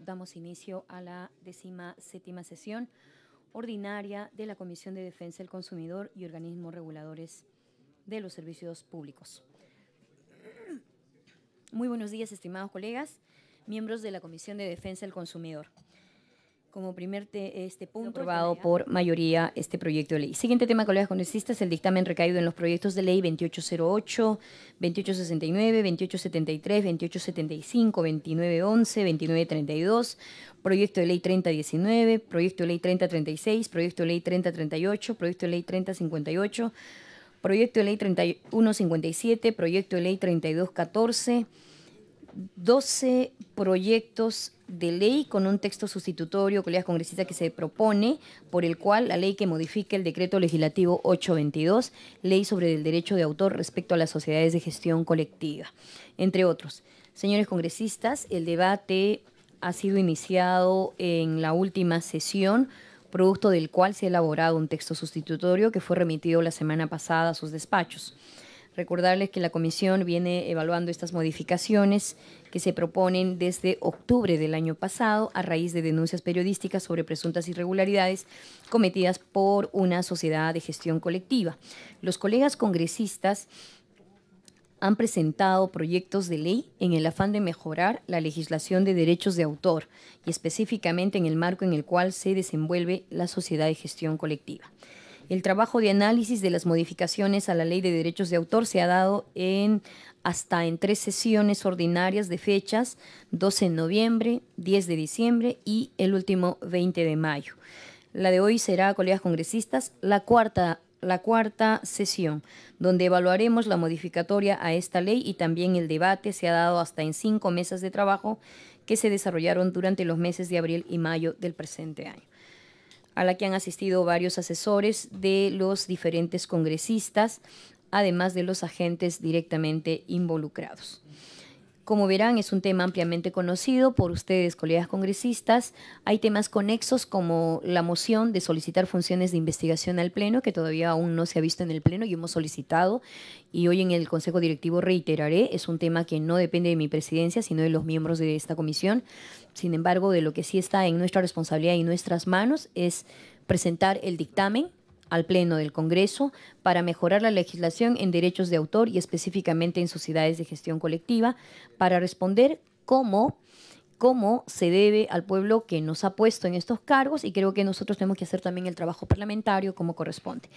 Damos inicio a la décima séptima sesión ordinaria de la Comisión de Defensa del Consumidor y Organismos Reguladores de los Servicios Públicos. Muy buenos días, estimados colegas, miembros de la Comisión de Defensa del Consumidor. Como primer este punto, aprobado por mayoría este proyecto de ley. Siguiente tema, colegas congresistas, el dictamen recaído en los proyectos de ley 2808, 2869, 2873, 2875, 2911, 2932, proyecto de ley 3019, proyecto de ley 3036, proyecto de ley 3038, proyecto de ley 3058, proyecto de ley 3157, proyecto de ley 3214, 12 proyectos de ley con un texto sustitutorio, colegas congresistas, que se propone por el cual la ley que modifica el decreto legislativo 822, ley sobre el derecho de autor respecto a las sociedades de gestión colectiva, entre otros. Señores congresistas, el debate ha sido iniciado en la última sesión producto del cual se ha elaborado un texto sustitutorio que fue remitido la semana pasada a sus despachos. Recordarles que la Comisión viene evaluando estas modificaciones que se proponen desde octubre del año pasado a raíz de denuncias periodísticas sobre presuntas irregularidades cometidas por una sociedad de gestión colectiva. Los colegas congresistas han presentado proyectos de ley en el afán de mejorar la legislación de derechos de autor y específicamente en el marco en el cual se desenvuelve la sociedad de gestión colectiva. El trabajo de análisis de las modificaciones a la Ley de Derechos de Autor se ha dado en hasta en tres sesiones ordinarias de fechas, 12 de noviembre, 10 de diciembre y el último 20 de mayo. La de hoy será, colegas congresistas, la cuarta, la cuarta sesión, donde evaluaremos la modificatoria a esta ley y también el debate se ha dado hasta en cinco mesas de trabajo que se desarrollaron durante los meses de abril y mayo del presente año a la que han asistido varios asesores de los diferentes congresistas, además de los agentes directamente involucrados. Como verán, es un tema ampliamente conocido por ustedes, colegas congresistas. Hay temas conexos como la moción de solicitar funciones de investigación al Pleno, que todavía aún no se ha visto en el Pleno y hemos solicitado. Y hoy en el Consejo Directivo reiteraré, es un tema que no depende de mi presidencia, sino de los miembros de esta comisión. Sin embargo, de lo que sí está en nuestra responsabilidad y nuestras manos es presentar el dictamen al Pleno del Congreso para mejorar la legislación en derechos de autor y específicamente en sociedades de gestión colectiva para responder cómo cómo se debe al pueblo que nos ha puesto en estos cargos y creo que nosotros tenemos que hacer también el trabajo parlamentario como corresponde.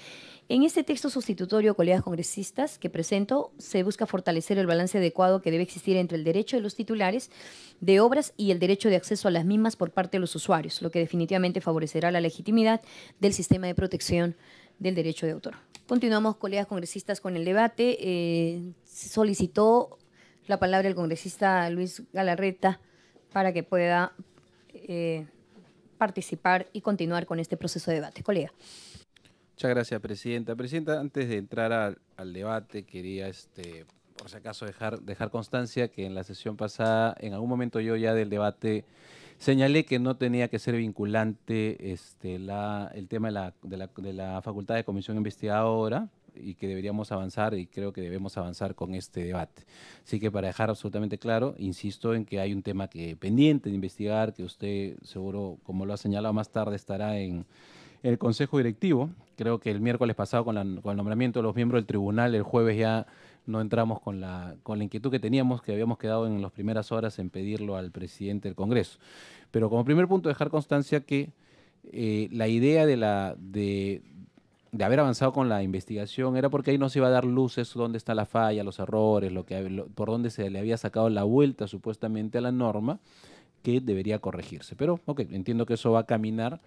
En este texto sustitutorio, colegas congresistas, que presento, se busca fortalecer el balance adecuado que debe existir entre el derecho de los titulares de obras y el derecho de acceso a las mismas por parte de los usuarios, lo que definitivamente favorecerá la legitimidad del sistema de protección del derecho de autor. Continuamos, colegas congresistas, con el debate. Eh, solicitó la palabra el congresista Luis Galarreta para que pueda eh, participar y continuar con este proceso de debate. Colega. Muchas gracias, Presidenta. Presidenta, antes de entrar al, debate, quería, este, por si acaso, dejar, dejar constancia que en la sesión pasada, en algún momento yo ya del debate señalé que no tenía que ser vinculante este, la, el tema de la, de la, de la facultad de comisión investigadora y que deberíamos avanzar y creo que debemos avanzar con este debate. Así que para dejar absolutamente claro, insisto en que hay un tema que pendiente de investigar, que usted seguro, como lo ha señalado más tarde, estará en el Consejo Directivo. Creo que el miércoles pasado con, el nombramiento de los miembros del tribunal, el jueves ya no entramos con la, con la inquietud que teníamos, que habíamos quedado en las primeras horas en pedirlo al presidente del Congreso. Pero como primer punto, dejar constancia que eh, la idea de la, de, de haber avanzado con la investigación era porque ahí no se iba a dar luces dónde está la falla, los errores, lo que, por dónde se le había sacado la vuelta supuestamente a la norma que debería corregirse. Pero, ok, entiendo que eso va a caminar.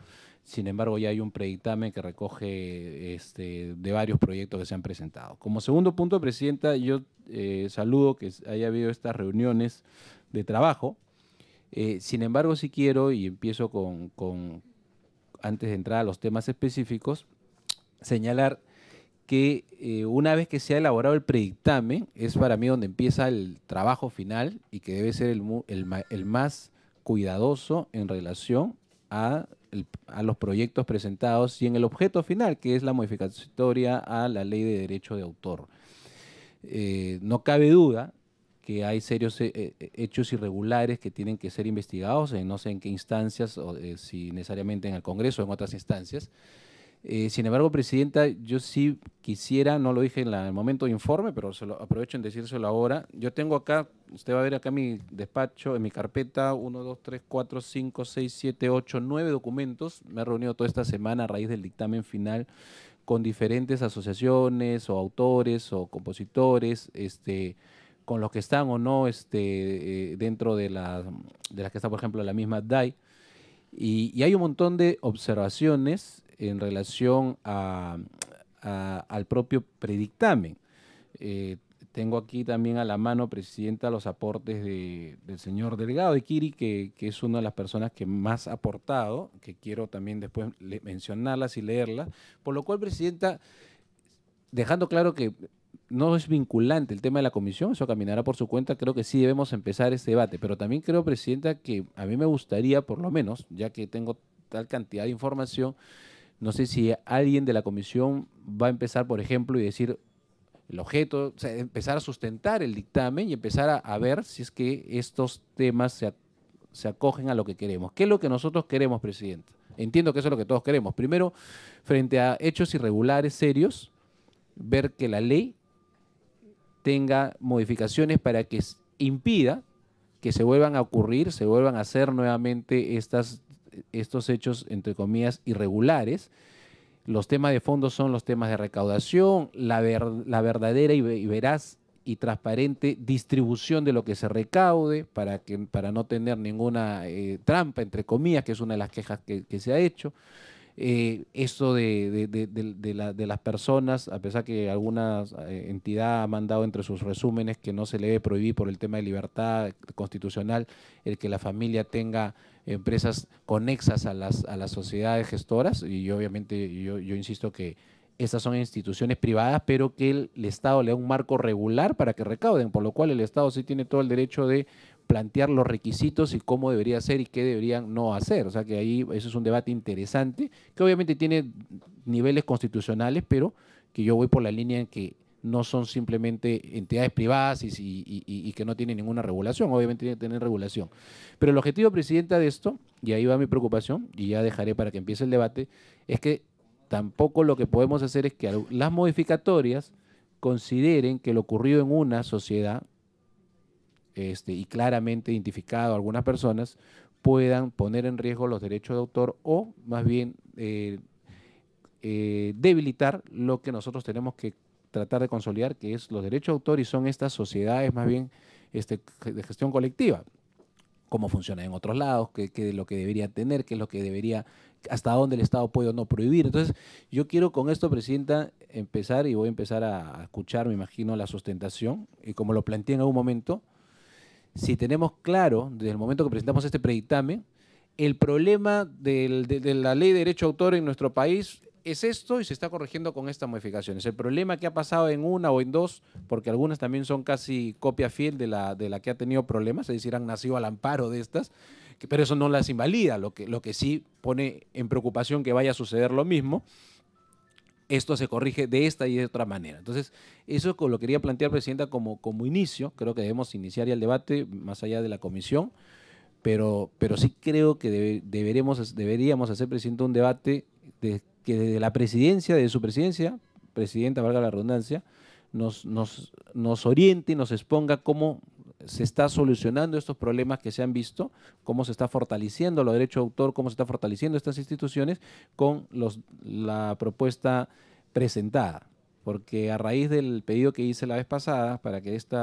Sin embargo, ya hay un predictamen que recoge este, de varios proyectos que se han presentado. Como segundo punto, Presidenta, yo eh, saludo que haya habido estas reuniones de trabajo. Eh, sin embargo, si quiero, y empiezo con, antes de entrar a los temas específicos, señalar que eh, una vez que se ha elaborado el predictamen, es para mí donde empieza el trabajo final y que debe ser el, más cuidadoso en relación a, los proyectos presentados y en el objeto final, que es la modificatoria a la ley de derecho de autor. Eh, no cabe duda que hay serios eh, hechos irregulares que tienen que ser investigados, en no sé en qué instancias, o, si necesariamente en el Congreso o en otras instancias eh, sin embargo, Presidenta, yo sí quisiera, no lo dije en, el momento de informe, pero se lo aprovecho en decírselo ahora. Yo tengo acá, usted va a ver acá mi despacho, en mi carpeta, uno, dos, 3, cuatro, cinco, seis, siete, ocho, nueve documentos. Me he reunido toda esta semana a raíz del dictamen final con diferentes asociaciones o autores o compositores, este, con los que están o no este, eh, dentro de las de las que está, por ejemplo, la misma DAI. Y, y hay un montón de observaciones en relación al propio predictamen. Eh, tengo aquí también a la mano, Presidenta, los aportes del señor Delgado de Kiri, que, es una de las personas que más ha aportado, que quiero también después mencionarlas y leerlas. Por lo cual, Presidenta, dejando claro que no es vinculante el tema de la comisión, eso caminará por su cuenta, creo que sí debemos empezar este debate, pero también creo, Presidenta, que a mí me gustaría, por lo menos, ya que tengo tal cantidad de información, no sé si alguien de la comisión va a empezar, por ejemplo, y decir el objeto, o sea, empezar a sustentar el dictamen y empezar a, ver si es que estos temas se, se acogen a lo que queremos. ¿Qué es lo que nosotros queremos, presidente? Entiendo que eso es lo que todos queremos. Primero, frente a hechos irregulares serios, ver que la ley tenga modificaciones para que impida que se vuelvan a ocurrir, se vuelvan a hacer nuevamente estas estos hechos, entre comillas, irregulares. Los temas de fondo son los temas de recaudación, la, verdadera y, veraz y transparente distribución de lo que se recaude para, que, para no tener ninguna eh, trampa, entre comillas, que es una de las quejas que se ha hecho eh, eso de, de, las personas, a pesar que alguna eh, entidad ha mandado entre sus resúmenes que no se le debe prohibir por el tema de libertad constitucional el que la familia tenga empresas conexas a las, a las sociedades gestoras, y obviamente yo, insisto que esas son instituciones privadas, pero que el, el, Estado le da un marco regular para que recauden, por lo cual el Estado sí tiene todo el derecho de plantear los requisitos y cómo debería ser y qué deberían no hacer. O sea que ahí eso es un debate interesante, que obviamente tiene niveles constitucionales, pero que yo voy por la línea en que no son simplemente entidades privadas y, que no tienen ninguna regulación, obviamente tienen tener regulación. Pero el objetivo, Presidenta, de esto, y ahí va mi preocupación, y ya dejaré para que empiece el debate, es que tampoco lo que podemos hacer es que las modificatorias consideren que lo ocurrido en una sociedad este, y claramente identificado algunas personas, puedan poner en riesgo los derechos de autor o más bien eh, eh, debilitar lo que nosotros tenemos que tratar de consolidar, que es los derechos de autor y son estas sociedades más bien este, de gestión colectiva cómo funciona en otros lados, qué, es lo que debería tener, qué es lo que debería, hasta dónde el Estado puede o no prohibir. Entonces, yo quiero con esto, Presidenta, empezar y voy a empezar a escuchar, me imagino, la sustentación, y como lo planteé en algún momento, si tenemos claro, desde el momento que presentamos este predictamen, el problema de, la ley de derecho de autor en nuestro país es esto y se está corrigiendo con estas modificaciones. El problema que ha pasado en una o en dos, porque algunas también son casi copia fiel de la, que ha tenido problemas, es decir, han nacido al amparo de estas, que, pero eso no las invalida, lo que sí pone en preocupación que vaya a suceder lo mismo esto se corrige de esta y de otra manera. Entonces, eso lo quería plantear, Presidenta, como, como inicio. Creo que debemos iniciar ya el debate más allá de la comisión, pero, pero sí creo que deberíamos hacer, Presidenta, un debate que desde la presidencia, de su presidencia, Presidenta, valga la redundancia, nos, nos, nos oriente y nos exponga cómo se está solucionando estos problemas que se han visto, cómo se está fortaleciendo los derechos de autor, cómo se está fortaleciendo estas instituciones con la propuesta presentada. Porque a raíz del pedido que hice la vez pasada para que este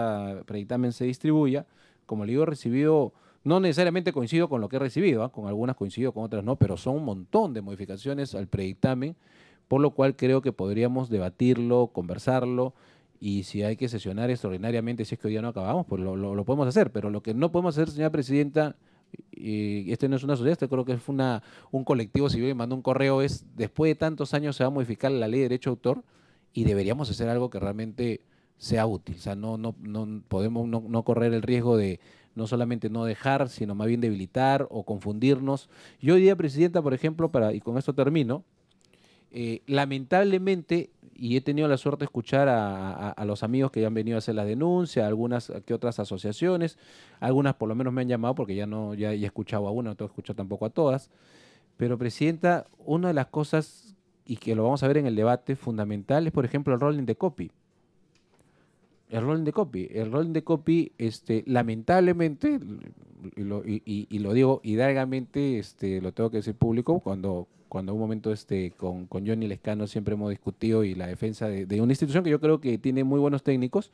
predictamen se distribuya, como le digo, he recibido, no necesariamente coincido con lo que he recibido, ¿ah? con algunas coincido, con otras no, pero son un montón de modificaciones al predictamen, por lo cual creo que podríamos debatirlo, conversarlo y si hay que sesionar extraordinariamente, si es que hoy día no acabamos, pues lo, podemos hacer. Pero lo que no podemos hacer, señora presidenta, y este no es una sociedad, este creo que es una, un colectivo civil que mandó un correo, es después de tantos años se va a modificar la ley de derecho de autor y deberíamos hacer algo que realmente sea útil. O sea, no, no, no podemos no, correr el riesgo de no solamente no dejar, sino más bien debilitar o confundirnos. Yo hoy día, Presidenta, por ejemplo, para, y con esto termino, eh, lamentablemente, y he tenido la suerte de escuchar a, los amigos que ya han venido a hacer las denuncias, algunas que otras asociaciones, algunas por lo menos me han llamado porque ya no ya, he escuchado a una, no tengo escuchado tampoco a todas. Pero, Presidenta, una de las cosas, y que lo vamos a ver en el debate fundamental, es por ejemplo el rolling de copy el rol de copy. El rol de copy, este, lamentablemente, y lo, digo hidalgamente, este, lo tengo que decir público, cuando, cuando un momento este, con, con Johnny Lescano siempre hemos discutido y la defensa de, una institución que yo creo que tiene muy buenos técnicos,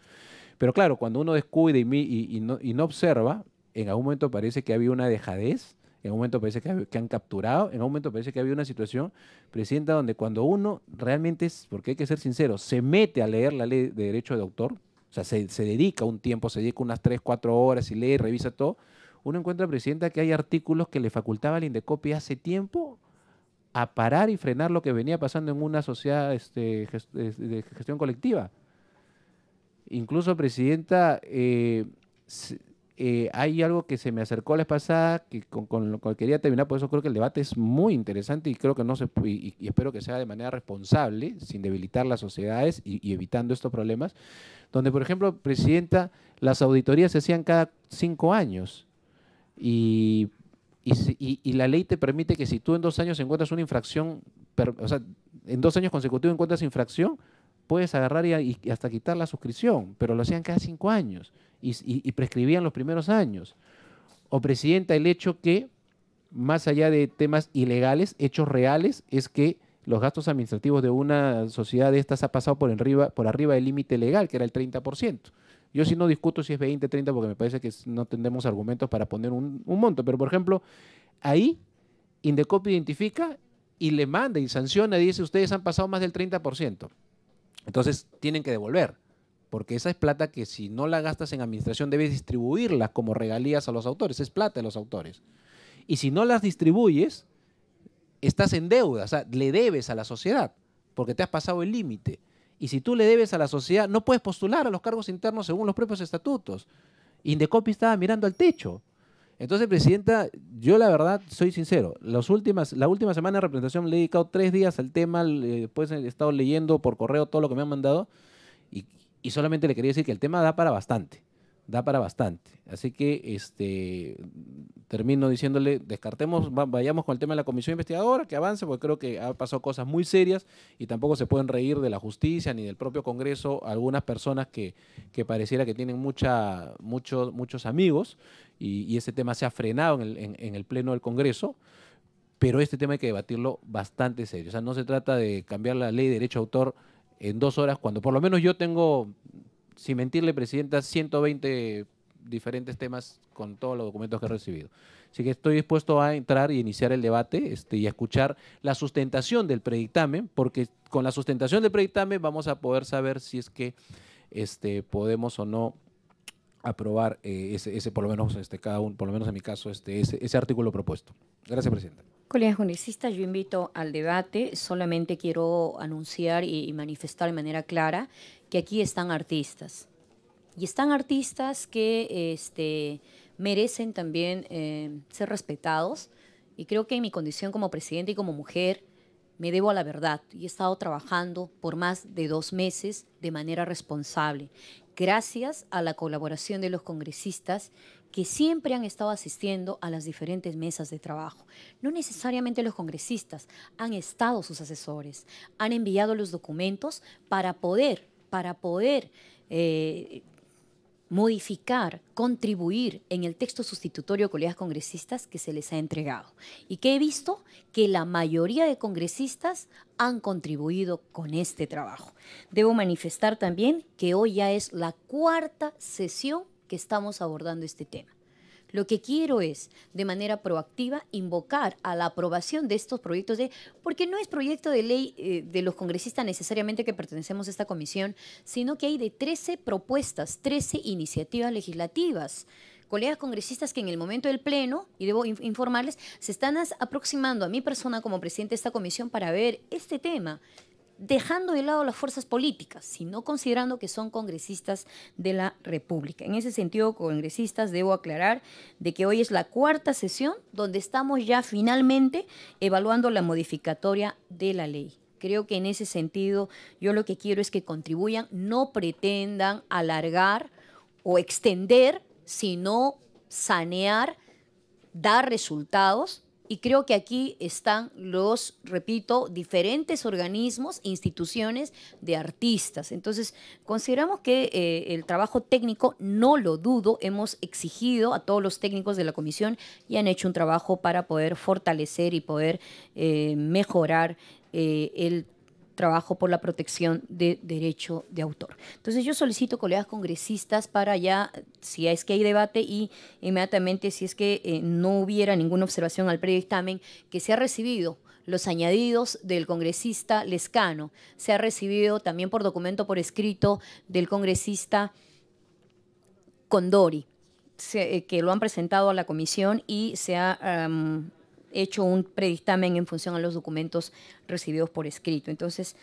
pero claro, cuando uno descuida y, y, no, y no observa, en algún momento parece que había una dejadez, en algún momento parece que, han capturado, en algún momento parece que había una situación, presidenta, donde cuando uno realmente, porque hay que ser sincero, se mete a leer la ley de derecho de autor, o sea, se, dedica un tiempo, se dedica unas 3, 4 horas y lee, revisa todo, uno encuentra, Presidenta, que hay artículos que le facultaba al Indecopi hace tiempo a parar y frenar lo que venía pasando en una sociedad este, de gestión colectiva. Incluso, Presidenta, eh, eh, hay algo que se me acercó la pasada, que con, lo que quería terminar, por eso creo que el debate es muy interesante y creo que no se y, espero que sea de manera responsable, sin debilitar las sociedades y, evitando estos problemas, donde, por ejemplo, Presidenta, las auditorías se hacían cada cinco años y, y, la ley te permite que si tú en dos años encuentras una infracción, o sea, en dos años consecutivos encuentras infracción, puedes agarrar y hasta quitar la suscripción, pero lo hacían cada cinco años y, prescribían los primeros años. O presidenta, el hecho que, más allá de temas ilegales, hechos reales, es que los gastos administrativos de una sociedad de estas ha pasado por arriba, por arriba del límite legal, que era el 30%. Yo si no discuto si es 20, 30, porque me parece que no tendremos argumentos para poner un, un monto. Pero, por ejemplo, ahí Indecop identifica y le manda y sanciona y dice, ustedes han pasado más del 30%. Entonces, tienen que devolver porque esa es plata que si no la gastas en administración debes distribuirla como regalías a los autores, es plata de los autores. Y si no las distribuyes, estás en deuda, o sea, le debes a la sociedad, porque te has pasado el límite. Y si tú le debes a la sociedad, no puedes postular a los cargos internos según los propios estatutos. Indecopi estaba mirando al techo. Entonces, Presidenta, yo la verdad soy sincero. Las últimas, la última semana de representación le he dedicado tres días al tema, después pues, he estado leyendo por correo todo lo que me han mandado y, y solamente le quería decir que el tema da para bastante, da para bastante. Así que este, termino diciéndole, descartemos, vayamos con el tema de la comisión investigadora, que avance, porque creo que ha pasado cosas muy serias y tampoco se pueden reír de la justicia ni del propio Congreso algunas personas que, pareciera que tienen mucha, muchos, muchos amigos y, ese tema se ha frenado en el, Pleno del Congreso pero este tema hay que debatirlo bastante serio. O sea, no se trata de cambiar la ley de derecho a autor en dos horas, cuando por lo menos yo tengo, sin mentirle, Presidenta, 120 diferentes temas con todos los documentos que he recibido. Así que estoy dispuesto a entrar y iniciar el debate este, y a escuchar la sustentación del predictamen, porque con la sustentación del predictamen vamos a poder saber si es que este, podemos o no aprobar eh, ese, por lo menos este, cada uno, por lo menos en mi caso, este, ese, ese artículo propuesto. Gracias, Presidenta. Colegas congresistas, yo invito al debate. Solamente quiero anunciar y manifestar de manera clara que aquí están artistas. Y están artistas que este, merecen también eh, ser respetados. Y creo que en mi condición como presidenta y como mujer me debo a la verdad. Y he estado trabajando por más de dos meses de manera responsable. Gracias a la colaboración de los congresistas que siempre han estado asistiendo a las diferentes mesas de trabajo. No necesariamente los congresistas, han estado sus asesores, han enviado los documentos para poder, para poder eh, modificar, contribuir en el texto sustitutorio de colegas congresistas que se les ha entregado. Y que he visto que la mayoría de congresistas han contribuido con este trabajo. Debo manifestar también que hoy ya es la cuarta sesión que estamos abordando este tema. Lo que quiero es, de manera proactiva, invocar a la aprobación de estos proyectos de, porque no es proyecto de ley eh, de los congresistas necesariamente que pertenecemos a esta comisión, sino que hay de 13 propuestas, 13 iniciativas legislativas colegas congresistas que en el momento del pleno, y debo informarles, se están aproximando a mi persona como presidente de esta comisión para ver este tema, dejando de lado las fuerzas políticas, sino considerando que son congresistas de la República. En ese sentido, congresistas, debo aclarar de que hoy es la cuarta sesión donde estamos ya finalmente evaluando la modificatoria de la ley. Creo que en ese sentido yo lo que quiero es que contribuyan, no pretendan alargar o extender, sino sanear, dar resultados y creo que aquí están los, repito, diferentes organismos, e instituciones de artistas. Entonces, consideramos que eh, el trabajo técnico, no lo dudo, hemos exigido a todos los técnicos de la comisión y han hecho un trabajo para poder fortalecer y poder eh, mejorar eh, el trabajo trabajo por la protección de derecho de autor. Entonces yo solicito colegas congresistas para ya, si es que hay debate y inmediatamente si es que eh, no hubiera ninguna observación al predictamen, que se ha recibido los añadidos del congresista Lescano, se ha recibido también por documento por escrito del congresista Condori, eh, que lo han presentado a la comisión y se ha hecho un predictamen en función a los documentos recibidos por escrito. Entonces,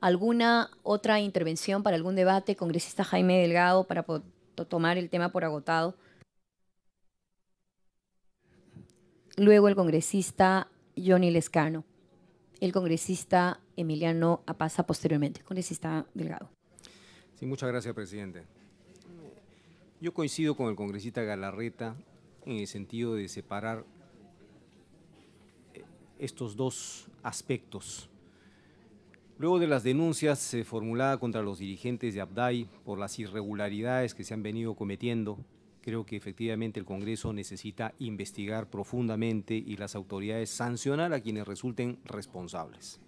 ¿alguna otra intervención para algún debate, congresista Jaime Delgado, para tomar el tema por agotado? Luego el congresista Johnny Lescano. El congresista Emiliano Apaza posteriormente. Congresista Delgado. Sí, muchas gracias, presidente. Yo coincido con el congresista Galarreta en el sentido de separar estos dos aspectos. Luego de las denuncias eh, formuladas contra los dirigentes de Abdai por las irregularidades que se han venido cometiendo, creo que efectivamente el Congreso necesita investigar profundamente y las autoridades sancionar a quienes resulten responsables.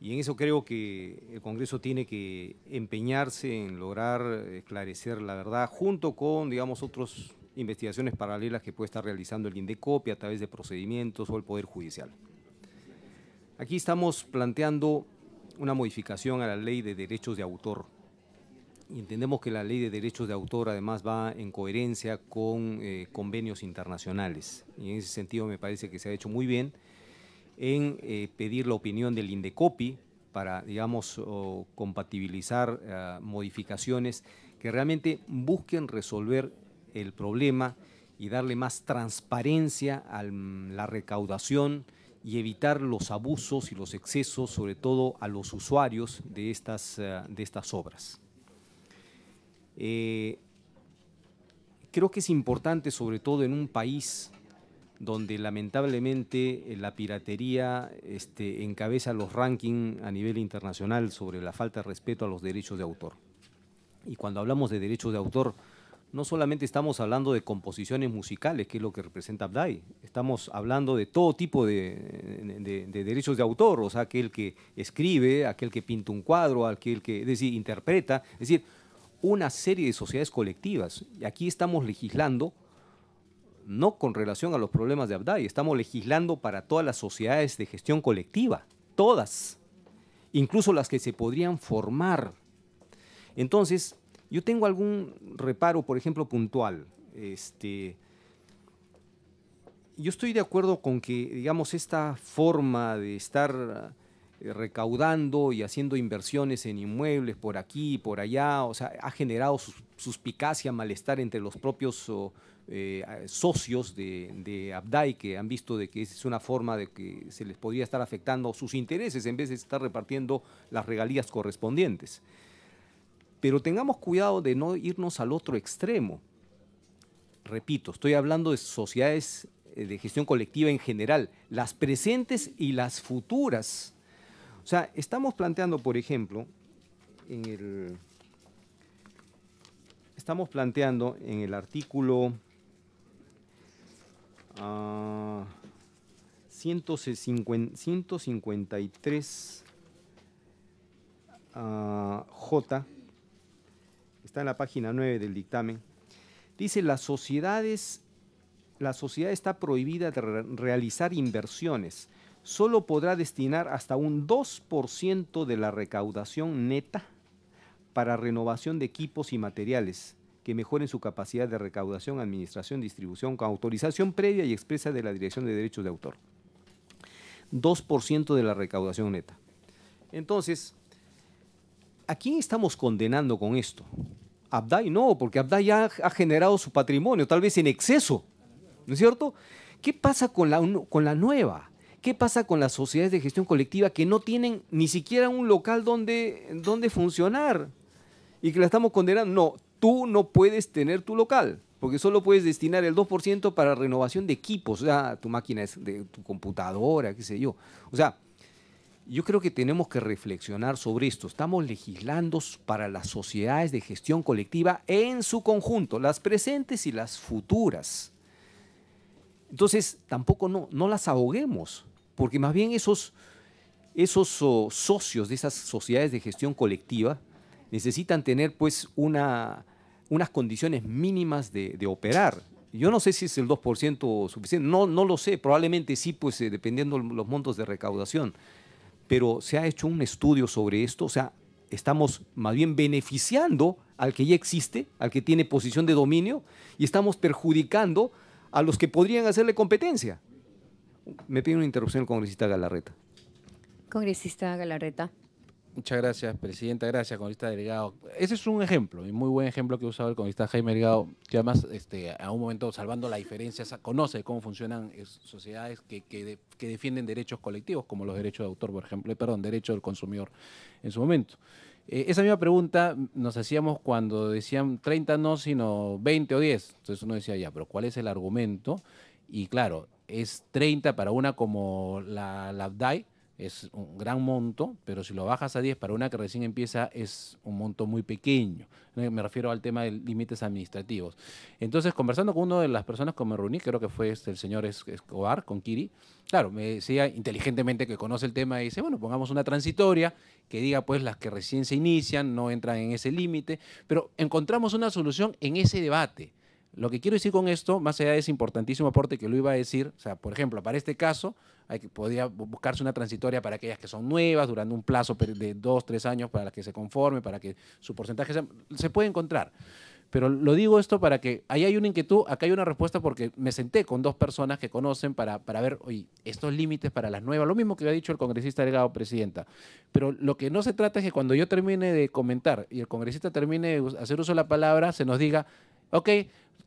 Y en eso creo que el Congreso tiene que empeñarse en lograr esclarecer la verdad junto con, digamos, otros investigaciones paralelas que puede estar realizando el INDECOPI a través de procedimientos o el Poder Judicial. Aquí estamos planteando una modificación a la Ley de Derechos de Autor. Y entendemos que la Ley de Derechos de Autor además va en coherencia con eh, convenios internacionales. Y en ese sentido me parece que se ha hecho muy bien en eh, pedir la opinión del INDECOPI para, digamos, compatibilizar eh, modificaciones que realmente busquen resolver el problema y darle más transparencia a la recaudación y evitar los abusos y los excesos, sobre todo a los usuarios de estas, eh, de estas obras. Eh, creo que es importante, sobre todo en un país donde lamentablemente eh, la piratería este, encabeza los rankings a nivel internacional sobre la falta de respeto a los derechos de autor. Y cuando hablamos de derechos de autor, no solamente estamos hablando de composiciones musicales, que es lo que representa Abdai, estamos hablando de todo tipo de, derechos de autor, o sea, aquel que escribe, aquel que pinta un cuadro, aquel que, decir, interpreta, es decir, una serie de sociedades colectivas. Y aquí estamos legislando, no con relación a los problemas de Abdai, estamos legislando para todas las sociedades de gestión colectiva, todas, incluso las que se podrían formar. Entonces, yo tengo algún reparo, por ejemplo, puntual. Este, yo estoy de acuerdo con que, digamos, esta forma de estar eh, recaudando y haciendo inversiones en inmuebles por aquí y por allá, o sea, ha generado suspicacia, malestar entre los propios eh, socios de, de, Abdai que han visto de que es una forma de que se les podría estar afectando sus intereses en vez de estar repartiendo las regalías correspondientes pero tengamos cuidado de no irnos al otro extremo. Repito, estoy hablando de sociedades eh, de gestión colectiva en general, las presentes y las futuras. O sea, estamos planteando, por ejemplo, estamos planteando en el artículo 153 ah, ah, J está en la página 9 del dictamen, dice las sociedades, la sociedad está prohibida de realizar inversiones, solo podrá destinar hasta un 2% de la recaudación neta para renovación de equipos y materiales que mejoren su capacidad de recaudación, administración, distribución, con autorización previa y expresa de la Dirección de Derechos de Autor. 2% de la recaudación neta. Entonces, ¿a quién estamos condenando con esto? Abdai no, porque Abdai ya ha generado su patrimonio, tal vez en exceso, ¿no es cierto? ¿Qué pasa con la, con la nueva? ¿Qué pasa con las sociedades de gestión colectiva que no tienen ni siquiera un local donde, donde funcionar y que la estamos condenando? No, tú no puedes tener tu local porque solo puedes destinar el 2% para renovación de equipos, o sea, tu máquina de tu computadora, qué sé yo. O sea, yo creo que tenemos que reflexionar sobre esto. Estamos legislando para las sociedades de gestión colectiva en su conjunto, las presentes y las futuras. Entonces, tampoco no, las ahoguemos, porque más bien esos, esos socios de esas sociedades de gestión colectiva necesitan tener pues una, unas condiciones mínimas de, operar. Yo no sé si es el 2% suficiente, no, no lo sé, probablemente sí, pues eh, dependiendo los montos de recaudación pero se ha hecho un estudio sobre esto, o sea, estamos más bien beneficiando al que ya existe, al que tiene posición de dominio, y estamos perjudicando a los que podrían hacerle competencia. Me pide una interrupción el congresista Galarreta. Congresista Galarreta. Muchas gracias, Presidenta. Gracias, congresista delegado. Ese es un ejemplo, un muy buen ejemplo que ha el congresista Jaime Delgado, que además, este, a un momento, salvando la diferencia, conoce cómo funcionan sociedades que, defienden derechos colectivos, como los derechos de autor, por ejemplo, eh, perdón, derechos del consumidor en su momento. Eh, esa misma pregunta nos hacíamos cuando decían 30 no, sino 20 o 10. Entonces uno decía, ya, pero ¿cuál es el argumento? Y claro, es 30 para una como la, la DAI, es un gran monto, pero si lo bajas a 10 para una que recién empieza es un monto muy pequeño. Eh, me refiero al tema de límites administrativos. Entonces, conversando con una de las personas que me reuní, creo que fue este, el señor Escobar, con Kiri, claro, me decía inteligentemente que conoce el tema y dice, bueno, pongamos una transitoria que diga pues las que recién se inician, no entran en ese límite, pero encontramos una solución en ese debate. Lo que quiero decir con esto, más allá de ese importantísimo aporte que lo iba a decir, o sea, por ejemplo, para este caso, hay que, podría buscarse una transitoria para aquellas que son nuevas, durante un plazo de dos, tres años para que se conforme, para que su porcentaje se, se puede encontrar. Pero lo digo esto para que ahí hay una inquietud, acá hay una respuesta porque me senté con dos personas que conocen para, para ver, oye, estos límites para las nuevas, lo mismo que ha dicho el congresista delegado presidenta. Pero lo que no se trata es que cuando yo termine de comentar y el congresista termine de hacer uso de la palabra, se nos diga, ok,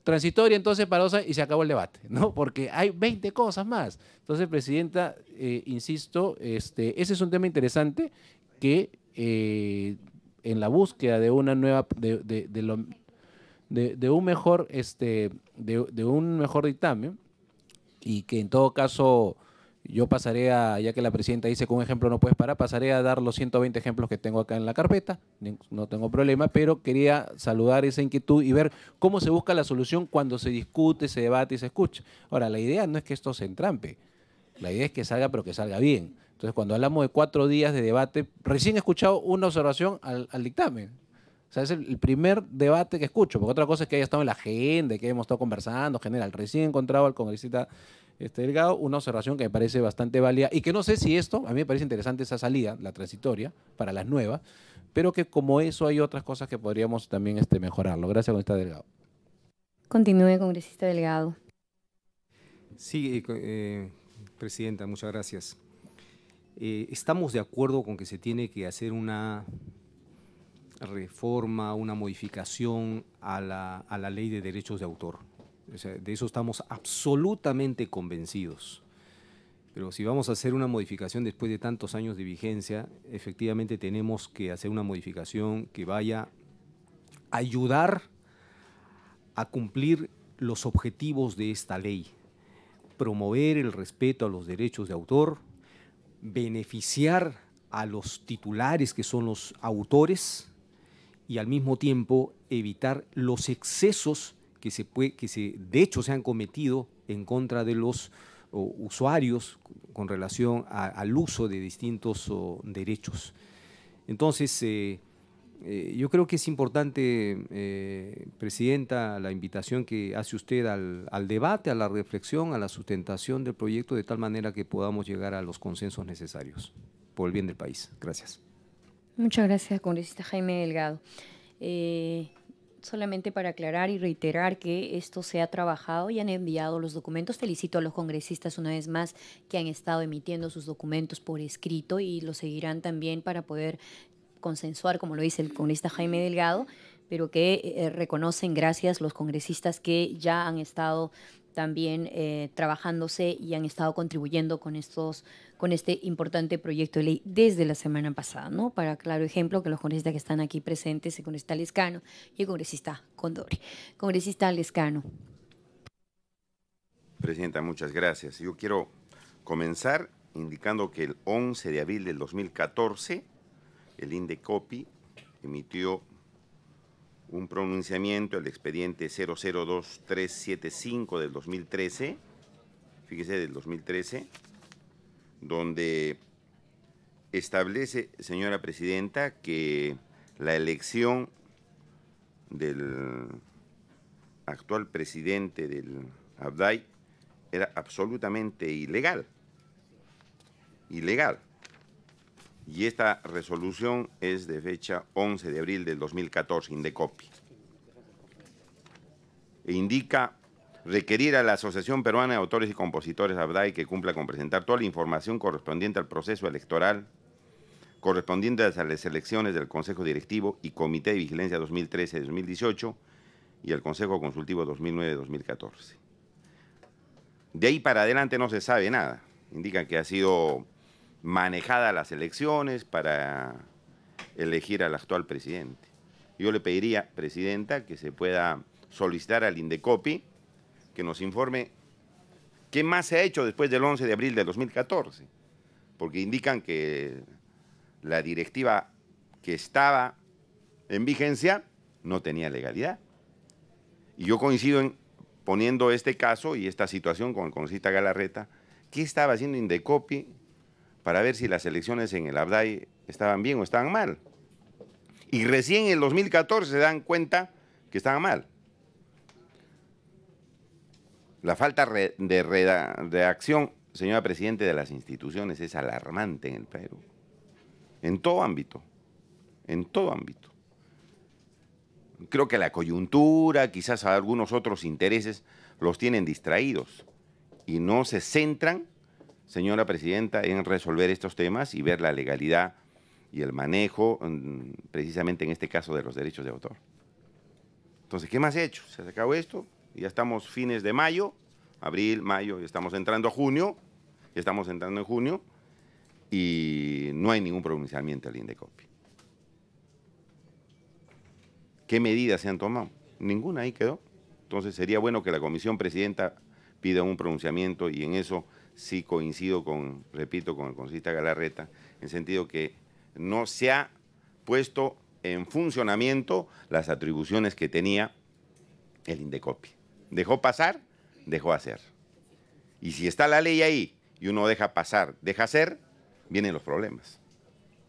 transitoria entonces parosa y se acabó el debate, ¿no? Porque hay 20 cosas más. Entonces, Presidenta, eh, insisto, este, ese es un tema interesante que eh, en la búsqueda de una nueva, de, un mejor, este, de, un mejor dictamen y que en todo caso yo pasaré a, ya que la presidenta dice que un ejemplo no puedes parar, pasaré a dar los 120 ejemplos que tengo acá en la carpeta, no tengo problema, pero quería saludar esa inquietud y ver cómo se busca la solución cuando se discute, se debate y se escucha. Ahora, la idea no es que esto se entrampe, la idea es que salga, pero que salga bien. Entonces, cuando hablamos de cuatro días de debate, recién he escuchado una observación al, al dictamen. O sea, es el, primer debate que escucho, porque otra cosa es que haya estado en la agenda, que hemos estado conversando, general. Recién encontrado al congresista este, Delgado, una observación que me parece bastante válida y que no sé si esto, a mí me parece interesante esa salida, la transitoria, para las nuevas, pero que como eso hay otras cosas que podríamos también este, mejorarlo. Gracias, congresista Delgado. Continúe, congresista Delgado. Sí, eh, eh, presidenta, muchas gracias. Eh, estamos de acuerdo con que se tiene que hacer una reforma, una modificación a la, ley de derechos de autor. de eso estamos absolutamente convencidos. Pero si vamos a hacer una modificación después de tantos años de vigencia, efectivamente tenemos que hacer una modificación que vaya a ayudar a cumplir los objetivos de esta ley, promover el respeto a los derechos de autor, beneficiar a los titulares que son los autores y al mismo tiempo evitar los excesos que, se que se, de hecho se han cometido en contra de los usuarios con relación al uso de distintos derechos. Entonces, eh, eh, yo creo que es importante, eh, Presidenta, la invitación que hace usted al, debate, a la reflexión, a la sustentación del proyecto, de tal manera que podamos llegar a los consensos necesarios por el bien del país. Gracias. Muchas gracias, congresista Jaime Delgado. Eh, solamente para aclarar y reiterar que esto se ha trabajado y han enviado los documentos. Felicito a los congresistas una vez más que han estado emitiendo sus documentos por escrito y lo seguirán también para poder consensuar, como lo dice el congresista Jaime Delgado, pero que eh, reconocen gracias los congresistas que ya han estado también eh, trabajándose y han estado contribuyendo con, estos, con este importante proyecto de ley desde la semana pasada, ¿no? Para claro ejemplo que los congresistas que están aquí presentes, el congresista Lescano y el congresista Condori. Congresista Lescano. Presidenta, muchas gracias. Yo quiero comenzar indicando que el 11 de abril del 2014 el INDECOPI emitió un pronunciamiento, el expediente 002375 del 2013, fíjese, del 2013, donde establece, señora presidenta, que la elección del actual presidente del Abdai era absolutamente ilegal. Ilegal y esta resolución es de fecha 11 de abril del 2014, Indecopi. E indica requerir a la Asociación Peruana de Autores y Compositores ABDAI que cumpla con presentar toda la información correspondiente al proceso electoral, correspondiente a las elecciones del Consejo Directivo y Comité de Vigilancia 2013-2018 y el Consejo Consultivo 2009-2014. De ahí para adelante no se sabe nada. Indican que ha sido manejadas las elecciones para elegir al actual presidente. Yo le pediría, presidenta, que se pueda solicitar al INDECOPI que nos informe qué más se ha hecho después del 11 de abril de 2014, porque indican que la directiva que estaba en vigencia no tenía legalidad. Y yo coincido en poniendo este caso y esta situación con el congresista Galarreta, ¿qué estaba haciendo Indecopi para ver si las elecciones en el Abdai estaban bien o estaban mal. Y recién en el 2014 se dan cuenta que estaban mal. La falta de reacción, señora Presidente, de las instituciones es alarmante en el Perú. En todo ámbito. En todo ámbito. Creo que la coyuntura, quizás algunos otros intereses, los tienen distraídos y no se centran señora presidenta, en resolver estos temas y ver la legalidad y el manejo, mm, precisamente en este caso, de los derechos de autor. Entonces, ¿qué más he hecho? Se acabó esto, ya estamos fines de mayo, abril, mayo, estamos entrando a junio, ya estamos entrando en junio, y no hay ningún pronunciamiento al INDECOPI. ¿Qué medidas se han tomado? Ninguna, ahí quedó. Entonces sería bueno que la comisión presidenta pida un pronunciamiento y en eso sí coincido con, repito, con el consista Galarreta, en sentido que no se ha puesto en funcionamiento las atribuciones que tenía el Indecopi. Dejó pasar, dejó hacer. Y si está la ley ahí y uno deja pasar, deja hacer, vienen los problemas.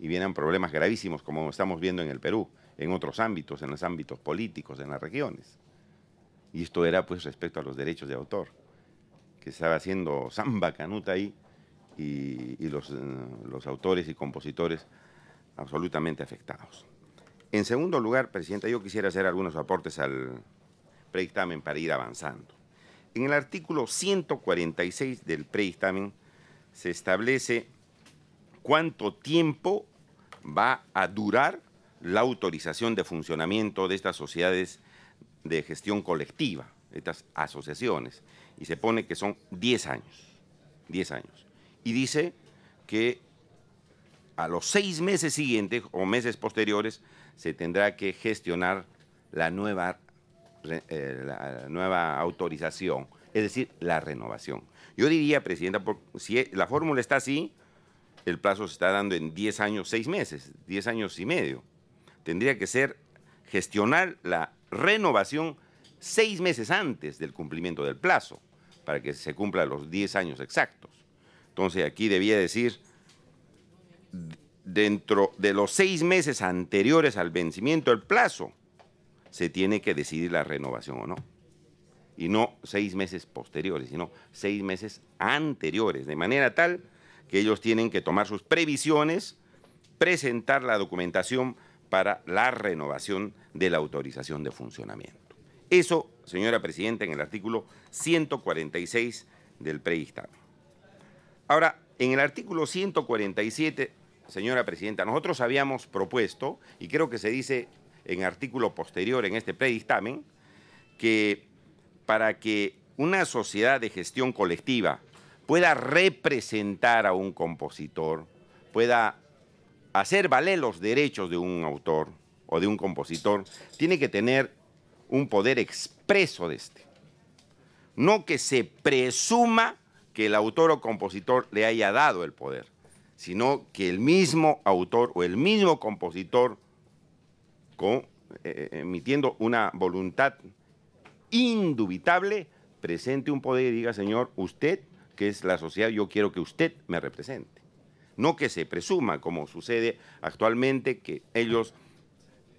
Y vienen problemas gravísimos como estamos viendo en el Perú, en otros ámbitos, en los ámbitos políticos, en las regiones. Y esto era pues respecto a los derechos de autor que estaba haciendo samba canuta ahí y, los, eh, los autores y compositores absolutamente afectados. En segundo lugar, Presidenta, yo quisiera hacer algunos aportes al predictamen para ir avanzando. En el artículo 146 del predictamen se establece cuánto tiempo va a durar la autorización de funcionamiento de estas sociedades de gestión colectiva, estas asociaciones y se pone que son 10 años. 10 años. Y dice que a los seis meses siguientes o meses posteriores se tendrá que gestionar la nueva, eh, la nueva autorización, es decir, la renovación. Yo diría, Presidenta, si e, la fórmula está así, el plazo se está dando en 10 años, 6 meses, 10 años y medio. Tendría que ser gestionar la renovación seis meses antes del cumplimiento del plazo para que se cumpla los 10 años exactos. Entonces aquí debía decir, dentro de los seis meses anteriores al vencimiento del plazo, se tiene que decidir la renovación o no. Y no seis meses posteriores, sino seis meses anteriores, de manera tal que ellos tienen que tomar sus previsiones, presentar la documentación para la renovación de la autorización de funcionamiento. Eso, señora Presidenta, en el artículo 146 del predictamen. Ahora, en el artículo 147, señora Presidenta, nosotros habíamos propuesto, y creo que se dice en artículo posterior en este predictamen, que para que una sociedad de gestión colectiva pueda representar a un compositor, pueda hacer valer los derechos de un autor o de un compositor, tiene que tener un poder expreso de este. No que se presuma que el autor o compositor le haya dado el poder, sino que el mismo autor o el mismo compositor, con, eh, eh, emitiendo una voluntad indubitable, presente un poder y diga, Señor, usted, que es la sociedad, yo quiero que usted me represente. No que se presuma, como sucede actualmente, que ellos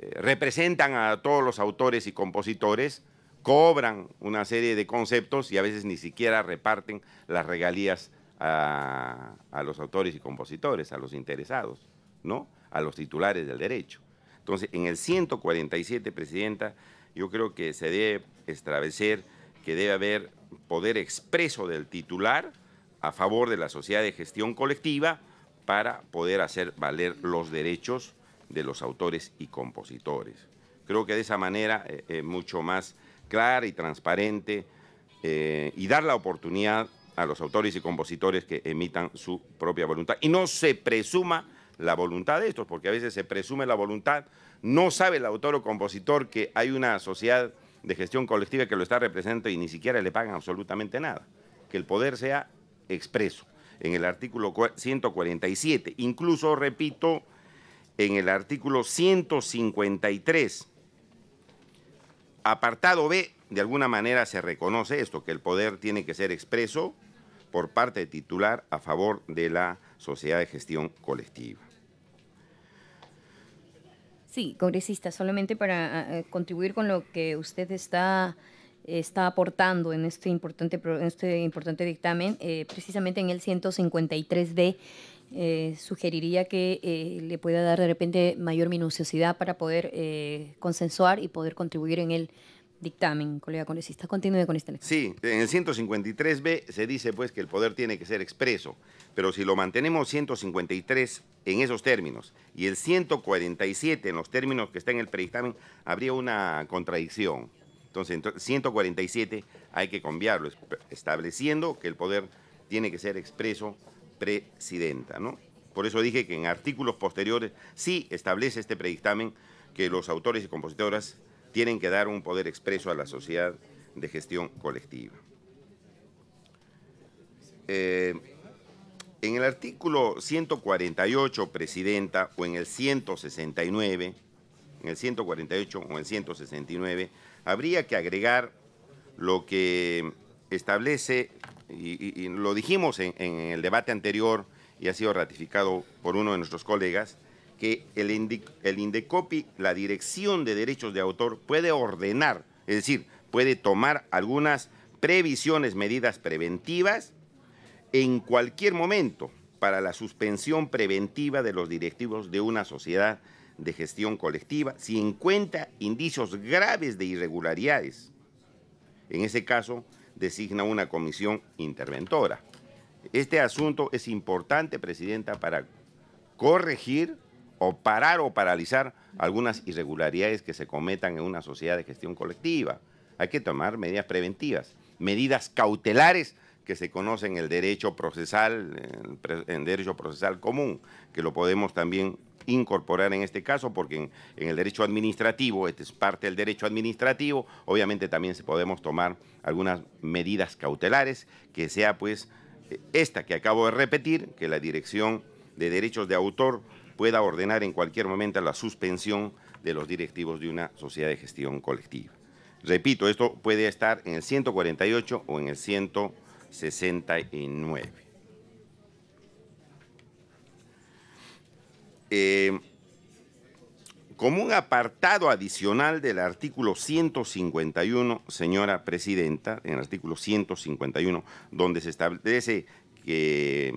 eh, representan a todos los autores y compositores, cobran una serie de conceptos y a veces ni siquiera reparten las regalías a, los autores y compositores, a los interesados, ¿no? A los titulares del derecho. Entonces, en el 147, Presidenta, yo creo que se debe establecer que debe haber poder expreso del titular a favor de la sociedad de gestión colectiva para poder hacer valer los derechos de los autores y compositores. Creo que de esa manera, es eh, eh, mucho más clara y transparente, eh, y dar la oportunidad a los autores y compositores que emitan su propia voluntad. Y no se presuma la voluntad de estos, porque a veces se presume la voluntad, no sabe el autor o compositor que hay una sociedad de gestión colectiva que lo está representando y ni siquiera le pagan absolutamente nada. Que el poder sea expreso en el artículo 147. Incluso, repito, en el artículo 153, apartado B, de alguna manera se reconoce esto, que el poder tiene que ser expreso por parte de titular a favor de la sociedad de gestión colectiva. Sí, congresista, solamente para ah, ah, contribuir con lo que usted está, está aportando en este importante, este importante dictamen, eh, precisamente en el 153D eh, sugeriría que eh, le pueda dar de repente mayor minuciosidad para poder eh, consensuar y poder contribuir en el dictamen, colega congresista. Continúe con este Sí, en el 153b se dice pues que el poder tiene que ser expreso, pero si lo mantenemos 153 en esos términos y el 147 en los términos que está en el predictamen, habría una contradicción. Entonces, 147 hay que cambiarlo, estableciendo que el poder tiene que ser expreso presidenta. ¿no? Por eso dije que en artículos posteriores sí establece este predictamen que los autores y compositoras tienen que dar un poder expreso a la sociedad de gestión colectiva. Eh, en el artículo 148, Presidenta, o en el 169, en el 148 o en el 169, habría que agregar lo que establece y, lo dijimos en, el debate anterior y ha sido ratificado por uno de nuestros colegas, que el, el INDECOPI, la Dirección de Derechos de Autor, puede ordenar, es decir, puede tomar algunas previsiones, medidas preventivas en cualquier momento para la suspensión preventiva de los directivos de una sociedad de gestión colectiva si encuentra indicios graves de irregularidades. En ese caso, designa una comisión interventora. Este asunto es importante, Presidenta, para corregir o parar o paralizar algunas irregularidades que se cometan en una sociedad de gestión colectiva. Hay que tomar medidas preventivas, medidas cautelares que se conoce en el derecho procesal, en derecho procesal común, que lo podemos también incorporar en este caso, porque en, el derecho administrativo, este es parte del derecho administrativo, obviamente también se podemos tomar algunas medidas cautelares, que sea pues esta que acabo de repetir, que la Dirección de Derechos de Autor pueda ordenar en cualquier momento la suspensión de los directivos de una sociedad de gestión colectiva. Repito, esto puede estar en el 148 o en el 148. 69. Eh, como un apartado adicional del artículo 151, señora presidenta, en el artículo 151, donde se establece que,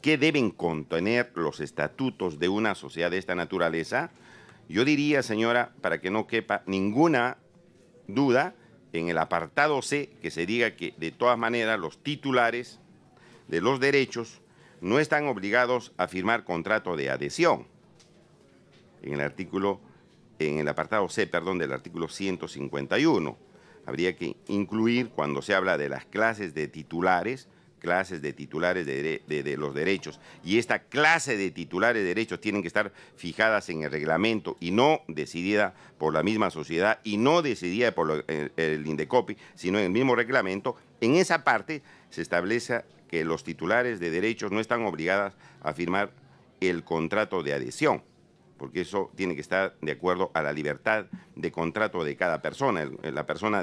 que deben contener los estatutos de una sociedad de esta naturaleza, yo diría, señora, para que no quepa ninguna duda, en el apartado C que se diga que de todas maneras los titulares de los derechos no están obligados a firmar contrato de adhesión. En el artículo en el apartado C, perdón, del artículo 151. Habría que incluir cuando se habla de las clases de titulares clases de titulares de, los derechos. Y esta clase de titulares de derechos tienen que estar fijadas en el reglamento y no decidida por la misma sociedad y no decidida por eh, el, INDECOPI, sino en el mismo reglamento. En esa parte se establece que los titulares de derechos no están obligadas a firmar el contrato de adhesión porque eso tiene que estar de acuerdo a la libertad de contrato de cada persona. La persona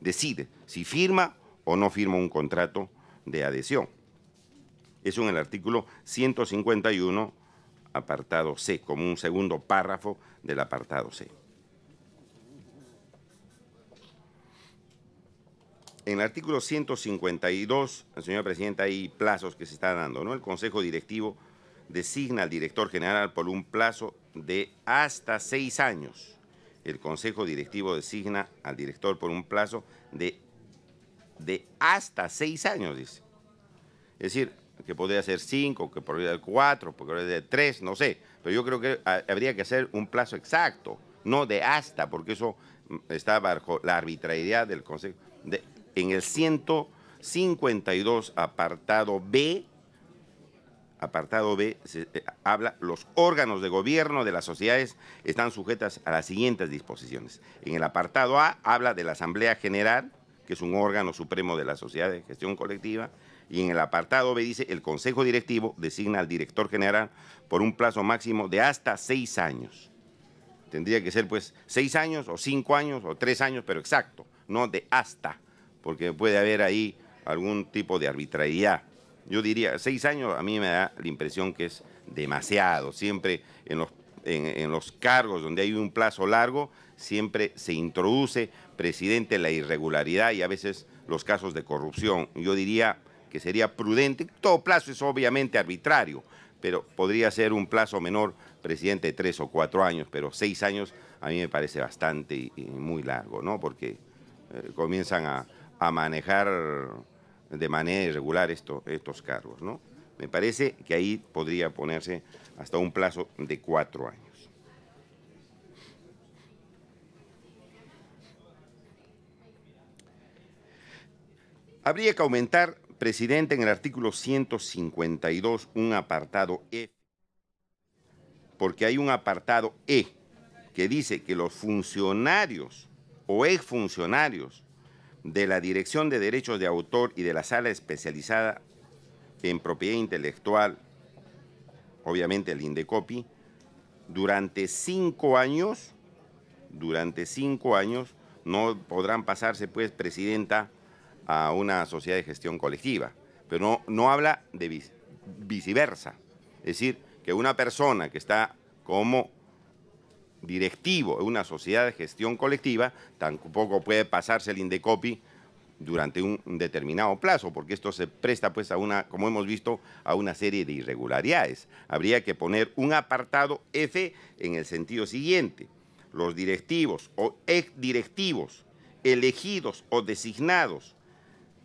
decide si firma o no firma un contrato de adhesión. Eso en el artículo 151, apartado C, como un segundo párrafo del apartado C. En el artículo 152, señora Presidenta, hay plazos que se están dando, ¿no? El Consejo Directivo designa al director general por un plazo de hasta seis años. El Consejo Directivo designa al director por un plazo de de hasta seis años, dice. Es decir, que podría ser cinco, que podría ser cuatro, que podría ser tres, no sé. Pero yo creo que ah, habría que hacer un plazo exacto, no de hasta, porque eso mm, está bajo la arbitrariedad del Consejo. en el 152 apartado B, apartado B, se, eh, habla, los órganos de gobierno de las sociedades están sujetas a las siguientes disposiciones. En el apartado A habla de la Asamblea General, que es un órgano supremo de la sociedad de gestión colectiva, y en el apartado B dice, el Consejo Directivo designa al director general por un plazo máximo de hasta seis años. Tendría que ser pues seis años o cinco años o tres años, pero exacto, no de hasta, porque puede haber ahí algún tipo de arbitrariedad. Yo diría, seis años a mí me da la impresión que es demasiado. Siempre en los, en los cargos donde hay un plazo largo, siempre se introduce presidente la irregularidad y a veces los casos de corrupción. Yo diría que sería prudente, todo plazo es obviamente arbitrario, pero podría ser un plazo menor, presidente, de tres o cuatro años, pero seis años a mí me parece bastante y, muy largo, ¿no? Porque eh, comienzan a, a, manejar de manera irregular estos cargos, ¿no? Me parece que ahí podría ponerse hasta un plazo de cuatro años. Habría que aumentar, presidente, en el artículo 152 un apartado E, porque hay un apartado E que dice que los funcionarios o exfuncionarios de la Dirección de Derechos de Autor y de la Sala Especializada en Propiedad Intelectual, obviamente el INDECOPI, durante cinco años, durante cinco años, no podrán pasarse, pues, presidenta, a una sociedad de gestión colectiva, pero no, no habla de viceversa. Es decir, que una persona que está como directivo de una sociedad de gestión colectiva tampoco puede pasarse el Indecopi durante un determinado plazo, porque esto se presta, pues, a una, como hemos visto, a una serie de irregularidades. Habría que poner un apartado F en el sentido siguiente. Los directivos o exdirectivos elegidos o designados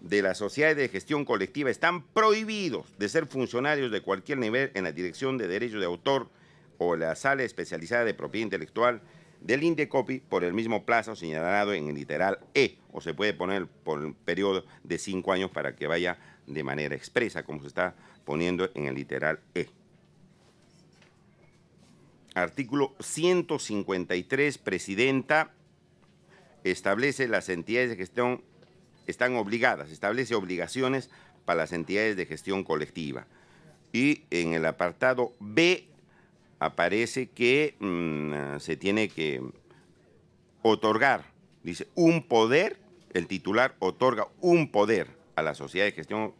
de las sociedades de gestión colectiva están prohibidos de ser funcionarios de cualquier nivel en la dirección de derechos de autor o la sala especializada de propiedad intelectual del Indecopi por el mismo plazo señalado en el literal E, o se puede poner por un periodo de cinco años para que vaya de manera expresa, como se está poniendo en el literal E. Artículo 153, Presidenta, establece las entidades de gestión están obligadas, establece obligaciones para las entidades de gestión colectiva. Y en el apartado B aparece que mm, se tiene que otorgar, dice, un poder, el titular otorga un poder a la sociedad de gestión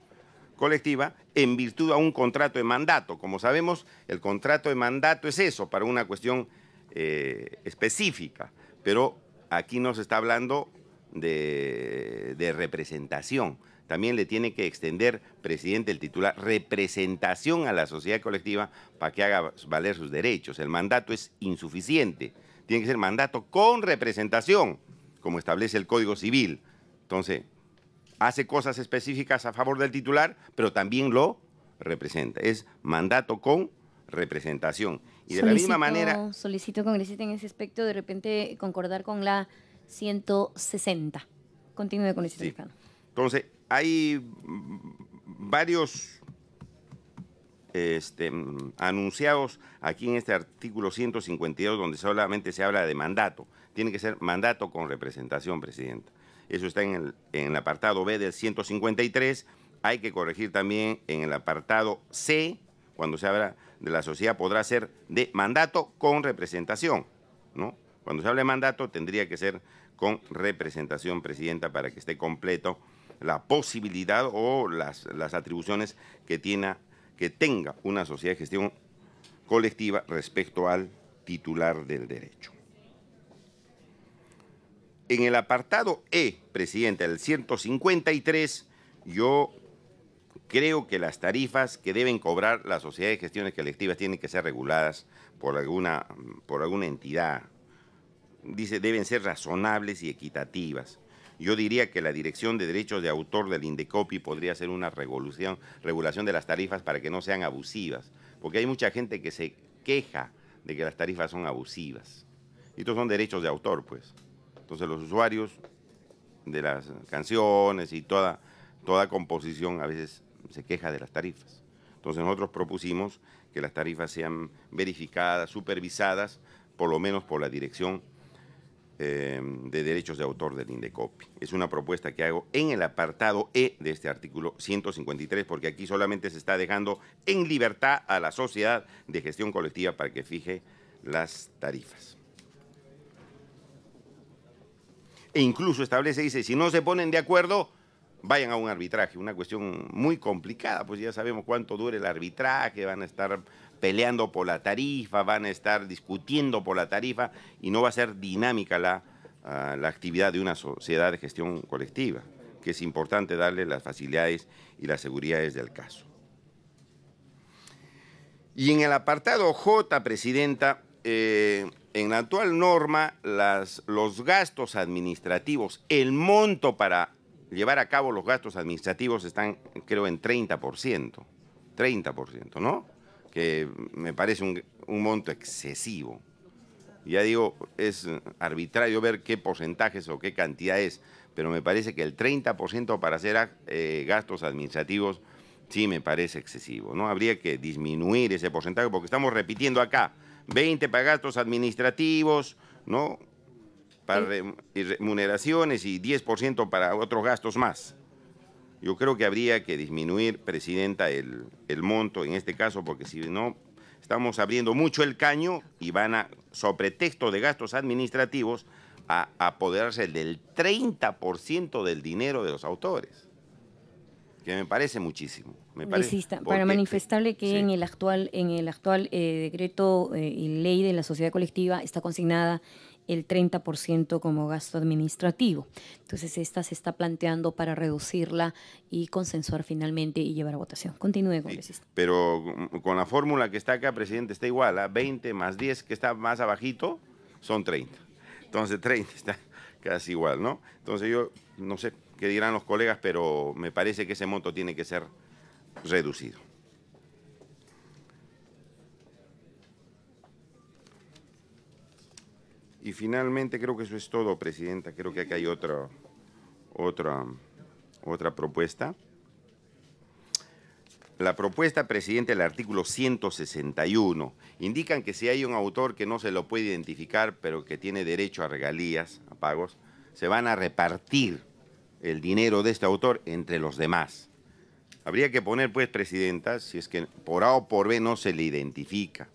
colectiva en virtud a un contrato de mandato. Como sabemos, el contrato de mandato es eso, para una cuestión eh, específica, pero aquí nos está hablando de, representación también le tiene que extender, presidente, el titular, representación a la sociedad colectiva para que haga valer sus derechos. El mandato es insuficiente. Tiene que ser mandato con representación, como establece el Código Civil. Entonces, hace cosas específicas a favor del titular, pero también lo representa. Es mandato con representación. Y de la misma manera... Solicito, congresista, en ese aspecto de repente concordar con la 160. Continúe con el sí. Entonces, hay varios este, anunciados aquí en este artículo 152, donde solamente se habla de mandato. Tiene que ser mandato con representación, Presidenta. Eso está en el, en el apartado B del 153. Hay que corregir también en el apartado C, cuando se habla de la sociedad, podrá ser de mandato con representación, ¿no? Cuando se hable de mandato, tendría que ser con representación, Presidenta, para que esté completo la posibilidad o las, las atribuciones que, tiene, que tenga una sociedad de gestión colectiva respecto al titular del derecho. En el apartado E, Presidenta, el 153, yo creo que las tarifas que deben cobrar las sociedades de gestiones colectivas tienen que ser reguladas por alguna, por alguna entidad dice, deben ser razonables y equitativas. Yo diría que la Dirección de Derechos de Autor del INDECOPI podría hacer una regulación, regulación de las tarifas para que no sean abusivas, porque hay mucha gente que se queja de que las tarifas son abusivas. Y estos son derechos de autor, pues. Entonces los usuarios de las canciones y toda, toda composición a veces se queja de las tarifas. Entonces nosotros propusimos que las tarifas sean verificadas, supervisadas, por lo menos por la Dirección Em, de Derechos de Autor del INDECOPI. Es una propuesta que hago en el apartado E de este artículo 153, porque aquí solamente se está dejando en libertad a la sociedad de gestión colectiva para que fije las tarifas. E incluso establece, dice, si no se ponen de acuerdo, vayan a un arbitraje, una cuestión muy complicada, pues ya sabemos cuánto dure el arbitraje, van a estar peleando por la tarifa, van a estar discutiendo por la tarifa y no va a ser dinámica la, ah, la actividad de una sociedad de gestión colectiva, que es importante darle las facilidades y las seguridades del caso. Y en el apartado J, Presidenta, eh, en la actual norma, las, los gastos administrativos, el monto para llevar a cabo los gastos administrativos están, creo, en 30%. 30%, ¿no? Que me parece un, monto excesivo. Ya digo, es arbitrario ver qué porcentajes o qué cantidad es, pero me parece que el 30% para hacer eh, gastos administrativos sí me parece excesivo, ¿no? Habría que disminuir ese porcentaje porque estamos repitiendo acá, 20 para gastos administrativos, ¿no? para remuneraciones y 10% para otros gastos más. Yo creo que habría que disminuir, Presidenta, el, monto en este caso, porque si no, estamos abriendo mucho el caño y van a, sobre texto de gastos administrativos, a apoderarse del 30% del dinero de los autores, que me parece muchísimo. Me para manifestarle que en el actual, en el actual eh, decreto eh, y ley de la sociedad colectiva está consignada el 30% como gasto administrativo. Entonces, esta se está planteando para reducirla y consensuar finalmente y llevar a votación. Continúe, congresista. pero con la fórmula que está acá, presidente, está igual a ¿ah? 20 más 10, que está más abajito, son 30. Entonces, 30 está casi igual, ¿no? Entonces, yo no sé qué dirán los colegas, pero me parece que ese monto tiene que ser reducido. Y finalmente creo que eso es todo, Presidenta. Creo que aquí hay otra, otra propuesta. La propuesta, Presidenta, del artículo 161, indican que si hay un autor que no se lo puede identificar, pero que tiene derecho a regalías, a pagos, se van a repartir el dinero de este autor entre los demás. Habría que poner, pues, Presidenta, si es que por A o por B no se le identifica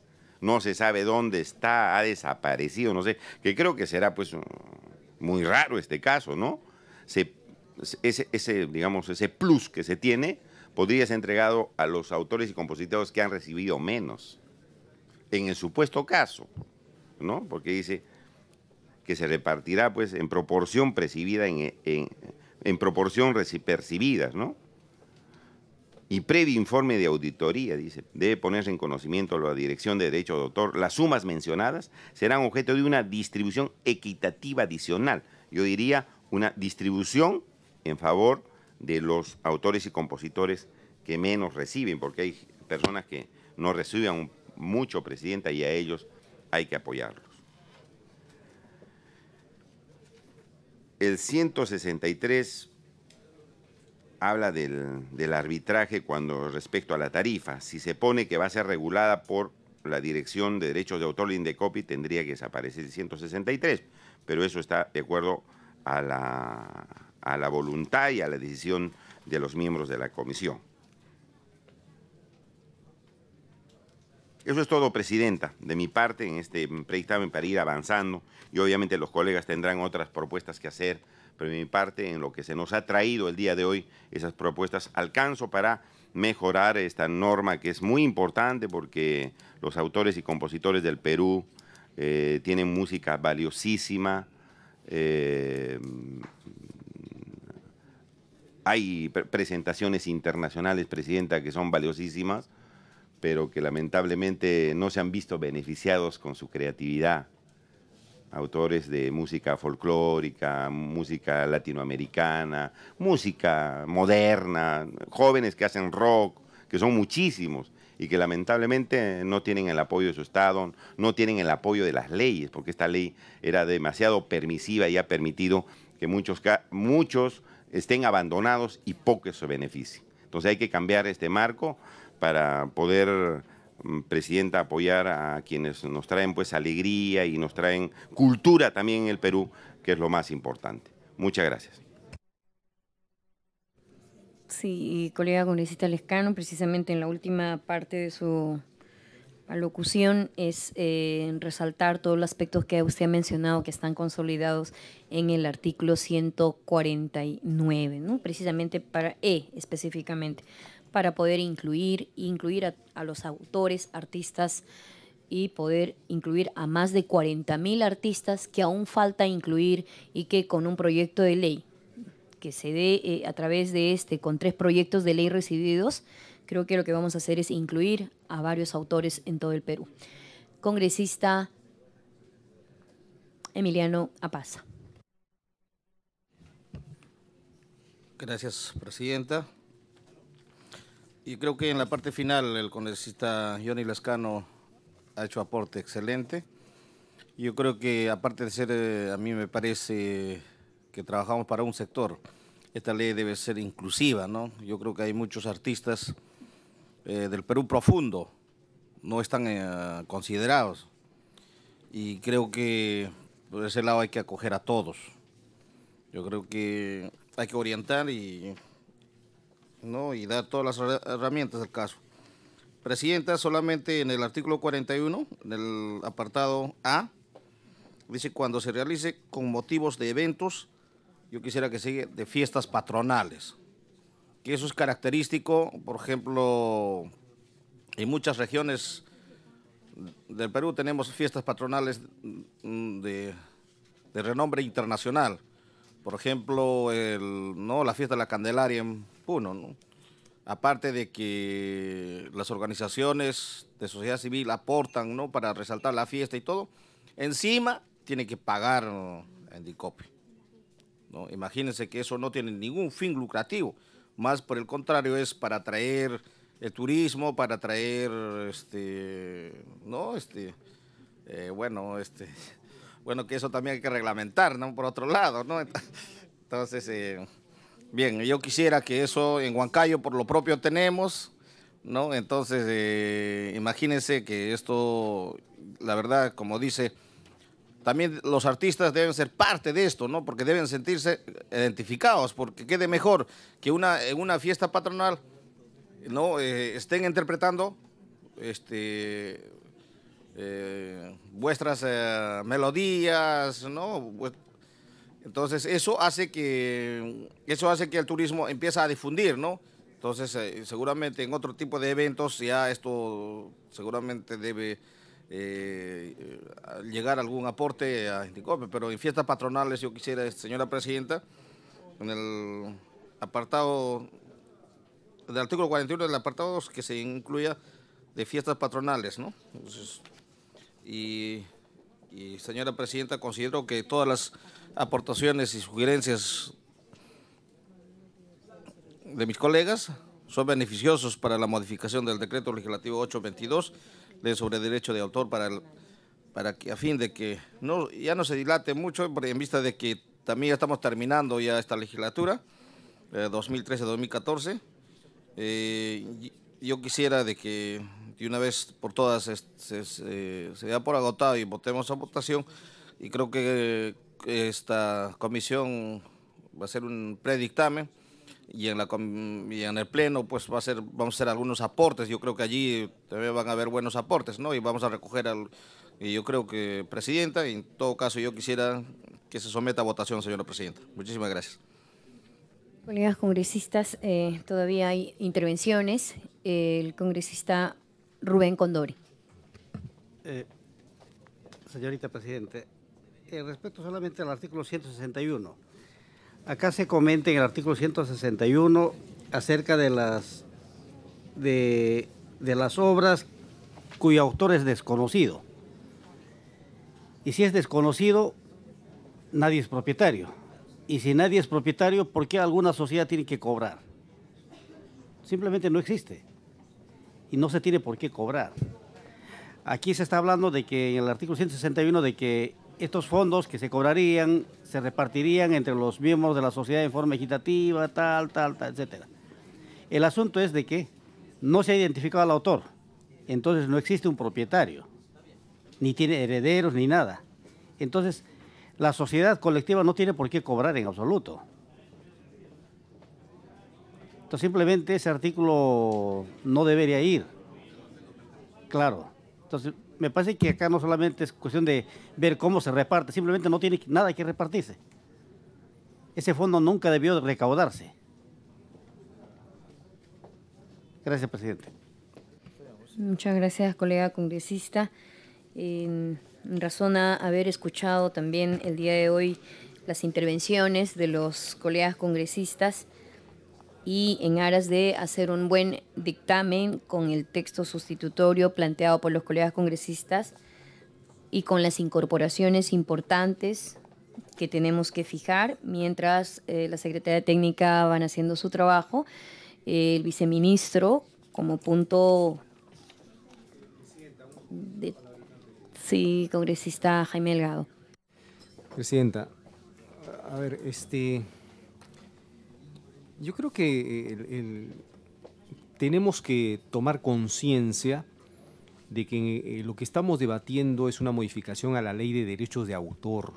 no se sabe dónde está, ha desaparecido, no sé, que creo que será pues muy raro este caso, ¿no? ese, digamos, ese plus que se tiene podría ser entregado a los autores y compositores que han recibido menos, en el supuesto caso, ¿no? Porque dice que se repartirá pues en proporción percibida, en, proporción percibidas, ¿no? y previo informe de auditoría, dice, debe ponerse en conocimiento la Dirección de Derecho de Autor. Las sumas mencionadas serán objeto de una distribución equitativa adicional. Yo diría una distribución en favor de los autores y compositores que menos reciben, porque hay personas que no reciben mucho, Presidenta, y a ellos hay que apoyarlos. El 163 habla del, arbitraje cuando respecto a la tarifa. Si se pone que va a ser regulada por la Dirección de Derechos de Autor, de copy tendría que desaparecer el 163, pero eso está de acuerdo a la, a la voluntad y a la decisión de los miembros de la comisión. Eso es todo, Presidenta, de mi parte en este predictamen para ir avanzando y obviamente los colegas tendrán otras propuestas que hacer pero de mi parte, en lo que se nos ha traído el día de hoy, esas propuestas alcanzo para mejorar esta norma que es muy importante porque los autores y compositores del Perú eh, tienen música valiosísima. Eh, hay presentaciones internacionales, Presidenta, que son valiosísimas, pero que lamentablemente no se han visto beneficiados con su creatividad autores de música folclórica, música latinoamericana, música moderna, jóvenes que hacen rock, que son muchísimos y que lamentablemente no tienen el apoyo de su Estado, no tienen el apoyo de las leyes, porque esta ley era demasiado permisiva y ha permitido que muchos, muchos estén abandonados y pocos se beneficien. Entonces hay que cambiar este marco para poder Presidenta, apoyar a quienes nos traen pues alegría y nos traen cultura también en el Perú, que es lo más importante. Muchas gracias. Sí, colega congresista Lescano, precisamente en la última parte de su alocución es eh, resaltar todos los aspectos que usted ha mencionado que están consolidados en el artículo 149, ¿no? precisamente para E específicamente, para poder incluir, incluir a, los autores, artistas y poder incluir a más de 40.000 artistas que aún falta incluir y que con un proyecto de ley que se dé eh, a través de este, con tres proyectos de ley recibidos, creo que lo que vamos a hacer es incluir a varios autores en todo el Perú. Congresista Emiliano Apaza. Gracias, Presidenta. Y creo que en la parte final el congresista Johnny Lascano ha hecho aporte excelente. Yo creo que aparte de ser, eh, a mí me parece que trabajamos para un sector, esta ley debe ser inclusiva, ¿no? Yo creo que hay muchos artistas eh, del Perú profundo, no están eh, considerados. Y creo que por ese lado hay que acoger a todos. Yo creo que hay que orientar y ¿no? y dar todas las herramientas del caso. Presidenta, solamente en el artículo 41, en el apartado A, dice cuando se realice con motivos de eventos, yo quisiera que siga de fiestas patronales, que eso es característico, por ejemplo, en muchas regiones del Perú tenemos fiestas patronales mm, de, de renombre internacional. Por ejemplo, el, ¿no? la fiesta de la Candelaria en Puno, ¿no? Aparte de que las organizaciones de sociedad civil aportan, ¿no? Para resaltar la fiesta y todo, encima tiene que pagar en ¿no? Imagínense que eso no tiene ningún fin lucrativo, más por el contrario es para atraer el turismo, para atraer, este, ¿no? Este, eh, bueno, este, bueno, que eso también hay que reglamentar, ¿no? Por otro lado, ¿no? Entonces, eh, Bien, yo quisiera que eso en Huancayo por lo propio tenemos, ¿no? Entonces, eh, imagínense que esto, la verdad, como dice, también los artistas deben ser parte de esto, ¿no? Porque deben sentirse identificados, porque quede mejor que una, en una fiesta patronal, ¿no? Eh, estén interpretando este, eh, vuestras melodías, ¿no? Entonces, eso hace que, eso hace que el turismo empiece a difundir, ¿no? Entonces, eh, seguramente en otro tipo de eventos ya esto seguramente debe eh, llegar algún aporte a Indicope, pero en fiestas patronales yo quisiera, señora presidenta, en el apartado del artículo 41 del apartado 2 que se incluya de fiestas patronales, ¿no? y señora presidenta, considero que todas las aportaciones y sugerencias de mis colegas son beneficiosos para la modificación del decreto legislativo 822 sobre derecho de autor para, para que a fin de que no, ya no se dilate mucho en vista de que también estamos terminando ya esta legislatura 2013-2014 eh, eh, yo quisiera de que de una vez por todas este, se, se, por agotado y votemos a votación y creo que esta comisión va a ser un predictamen y en, la, en el pleno pues va a ser, vamos a hacer algunos aportes, yo creo que allí también van a haber buenos aportes, ¿no? Y vamos a recoger al, y yo creo que, Presidenta, en todo caso yo quisiera que se someta a votación, señora Presidenta. Muchísimas gracias. Colegas congresistas, eh, todavía hay intervenciones. El congresista Rubén Condori. Eh, señorita Presidente, eh, respecto solamente al artículo 161. Acá se comenta en el artículo 161 acerca de las, de, de las obras cuyo autor es desconocido. Y si es desconocido, nadie es propietario. Y si nadie es propietario, ¿por qué alguna sociedad tiene que cobrar? Simplemente no existe. Y no se tiene por qué cobrar. Aquí se está hablando de que en el artículo 161 de que estos fondos que se cobrarían se repartirían entre los miembros de la sociedad en forma equitativa, tal, tal, tal, etcétera. El asunto es de que no se ha identificado al autor, entonces no existe un propietario, ni tiene herederos ni nada. Entonces, la sociedad colectiva no tiene por qué cobrar en absoluto. Entonces, simplemente ese artículo no debería ir. Claro. Entonces, me parece que acá no solamente es cuestión de ver cómo se reparte, simplemente no tiene nada que repartirse. Ese fondo nunca debió recaudarse. Gracias, presidente. Muchas gracias, colega congresista. En razón a haber escuchado también el día de hoy las intervenciones de los colegas congresistas, y en aras de hacer un buen dictamen con el texto sustitutorio planteado por los colegas congresistas y con las incorporaciones importantes que tenemos que fijar mientras eh, la Secretaría Técnica van haciendo su trabajo, eh, el viceministro como punto sí, congresista Jaime Delgado. Presidenta, a ver, este yo creo que eh, tenemos que tomar conciencia de que eh, lo que estamos debatiendo es una modificación a la ley de derechos de autor.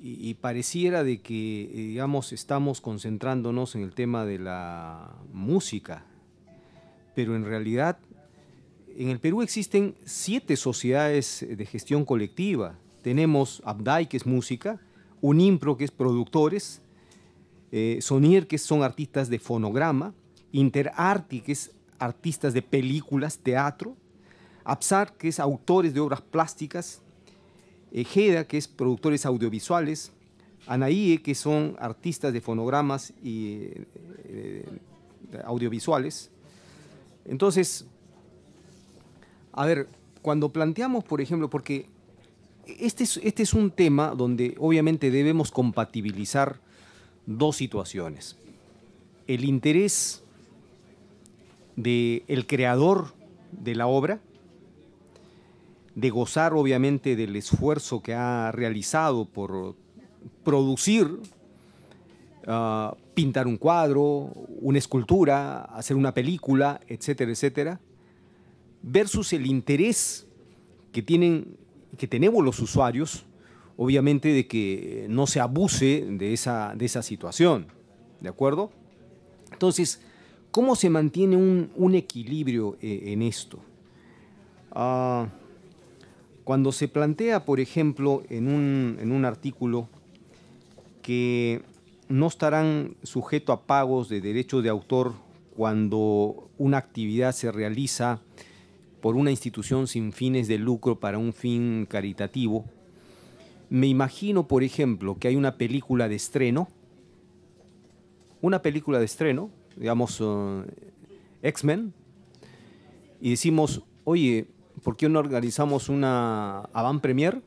Y, pareciera de que, eh, digamos, estamos concentrándonos en el tema de la música, pero en realidad en el Perú existen siete sociedades de gestión colectiva. Tenemos Abdai, que es música, Unimpro, que es productores, eh, Sonier, que son artistas de fonograma, Interarti, que es artistas de películas, teatro, Absar, que es autores de obras plásticas, Ejeda, eh, que es productores audiovisuales, Anaíe, eh, que son artistas de fonogramas y eh, audiovisuales. Entonces, a ver, cuando planteamos, por ejemplo, porque este es, este es un tema donde obviamente debemos compatibilizar dos situaciones. El interés del el creador de la obra, de gozar obviamente del esfuerzo que ha realizado por producir, ah, pintar un cuadro, una escultura, hacer una película, etcétera, etcétera, versus el interés que, tienen, que tenemos los usuarios obviamente de que eh, no se abuse de esa, de esa situación, ¿de acuerdo? Entonces, ¿cómo se mantiene un, equilibrio eh, en esto? Ah, cuando se plantea, por ejemplo, en un, en un artículo que no estarán sujetos a pagos de derechos de autor cuando una actividad se realiza por una institución sin fines de lucro para un fin caritativo, me imagino, por ejemplo, que hay una película de estreno, una película de estreno, digamos eh, X-Men, y decimos, oye, ¿por qué no organizamos una avant premier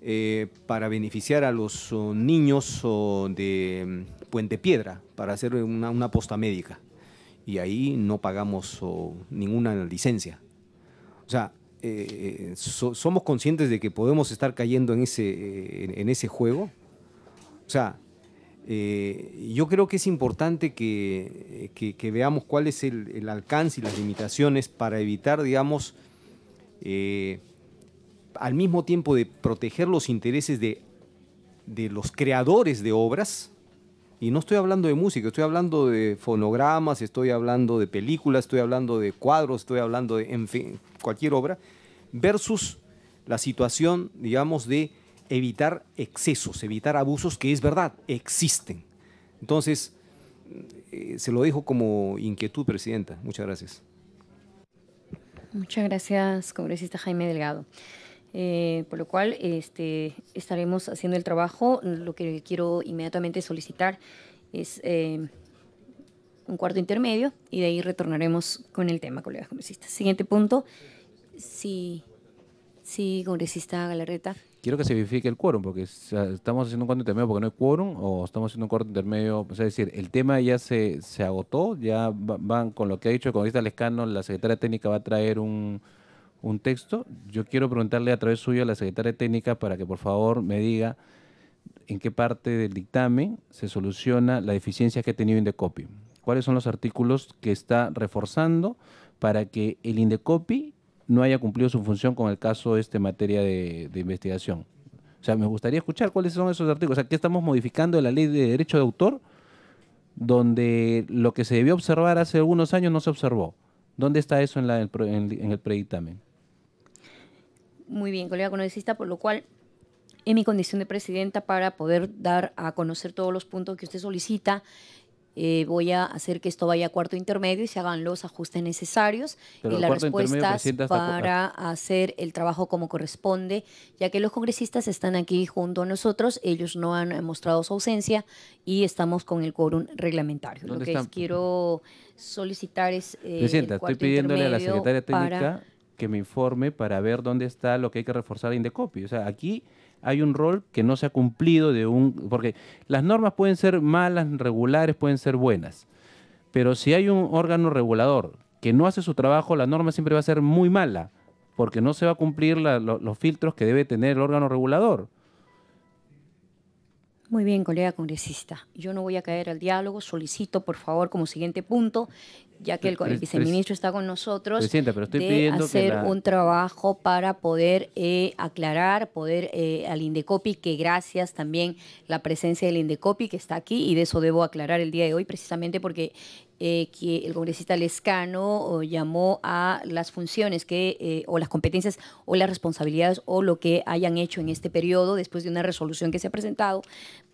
eh, para beneficiar a los niños de mm, Puente Piedra, para hacer una, una, posta médica? Y ahí no pagamos ninguna licencia. O sea, eh, somos conscientes de que podemos estar cayendo en ese, en ese juego. O sea, eh, yo creo que es importante que, veamos cuál es el, alcance y las limitaciones para evitar, digamos, eh, al mismo tiempo de proteger los intereses de los creadores de obras, y no estoy hablando de música, estoy hablando de fonogramas, estoy hablando de películas, estoy hablando de cuadros, estoy hablando de, en fin, cualquier obra, versus la situación, digamos, de evitar excesos, evitar abusos, que es verdad, existen. Entonces, eh, se lo dejo como inquietud, Presidenta. Muchas gracias. Muchas gracias, congresista Jaime Delgado. Eh, por lo cual este, estaremos haciendo el trabajo. Lo que quiero inmediatamente solicitar es eh, un cuarto intermedio y de ahí retornaremos con el tema, colegas congresistas. Siguiente punto. Sí, congresista Galarreta. Quiero que se verifique el quórum, porque estamos haciendo un cuarto intermedio porque no hay quórum o estamos haciendo un cuarto intermedio. Es decir, el tema ya se, se agotó, ya van con lo que ha dicho el congresista Lescano, la secretaria técnica va a traer un, un texto. Yo quiero preguntarle a través suyo a la secretaria técnica para que por favor me diga en qué parte del dictamen se soluciona la deficiencia que ha tenido Indecopi. ¿Cuáles son los artículos que está reforzando para que el Indecopi no haya cumplido su función con el caso este esta materia de, investigación? O sea, me gustaría escuchar cuáles son esos artículos. O sea, ¿qué estamos modificando la ley de derecho de autor? Donde lo que se debió observar hace algunos años no se observó. ¿Dónde está eso en, en el predictamen? muy bien, colega congresista, por lo cual en mi condición de presidenta para poder dar a conocer todos los puntos que usted solicita. Eh, voy a hacer que esto vaya a cuarto intermedio y se hagan los ajustes necesarios y las respuestas para hacer el trabajo como corresponde, ya que los congresistas están aquí junto a nosotros, ellos no han mostrado su ausencia y estamos con el quórum reglamentario. Lo que quiero solicitar es... Eh, presidenta, el estoy pidiéndole a la secretaria técnica que me informe para ver dónde está lo que hay que reforzar en decopio. O sea, aquí hay un rol que no se ha cumplido de un... Porque las normas pueden ser malas, regulares, pueden ser buenas. Pero si hay un órgano regulador que no hace su trabajo, la norma siempre va a ser muy mala, porque no se va a cumplir los filtros que debe tener el órgano regulador. Muy bien, colega congresista. Yo no voy a caer al diálogo. Solicito, por favor, como siguiente punto, ya que el, viceministro está con nosotros, de hacer un trabajo para poder eh, aclarar, poder eh, al Indecopi, que gracias también la presencia del Indecopi que está aquí, y de eso debo aclarar el día de hoy, precisamente porque eh, que el congresista Lescano llamó a las funciones que, o las competencias o las responsabilidades o lo que hayan hecho en este periodo después de una resolución que se ha presentado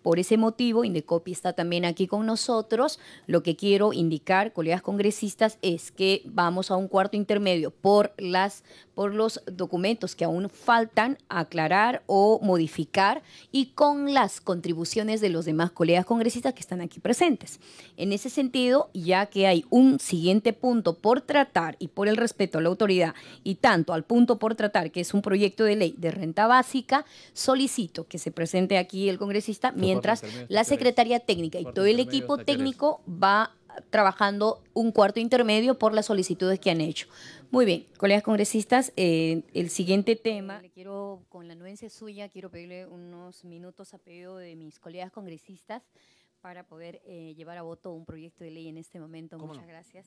por ese motivo, Indecopi está también aquí con nosotros. Lo que quiero indicar, colegas congresistas, es que vamos a un cuarto intermedio por, las, por los documentos que aún faltan aclarar o modificar y con las contribuciones de los demás colegas congresistas que están aquí presentes. En ese sentido, ya que hay un siguiente punto por tratar y por el respeto a la autoridad y tanto al punto por tratar, que es un proyecto de ley de renta básica, solicito que se presente aquí el congresista mientras la Secretaría Técnica y todo el equipo técnico va trabajando un cuarto intermedio por las solicitudes que han hecho. Muy bien, colegas congresistas, eh, el siguiente tema. Le quiero, con la anuencia suya, quiero pedirle unos minutos a pedido de mis colegas congresistas para poder eh, llevar a voto un proyecto de ley en este momento. Muchas gracias.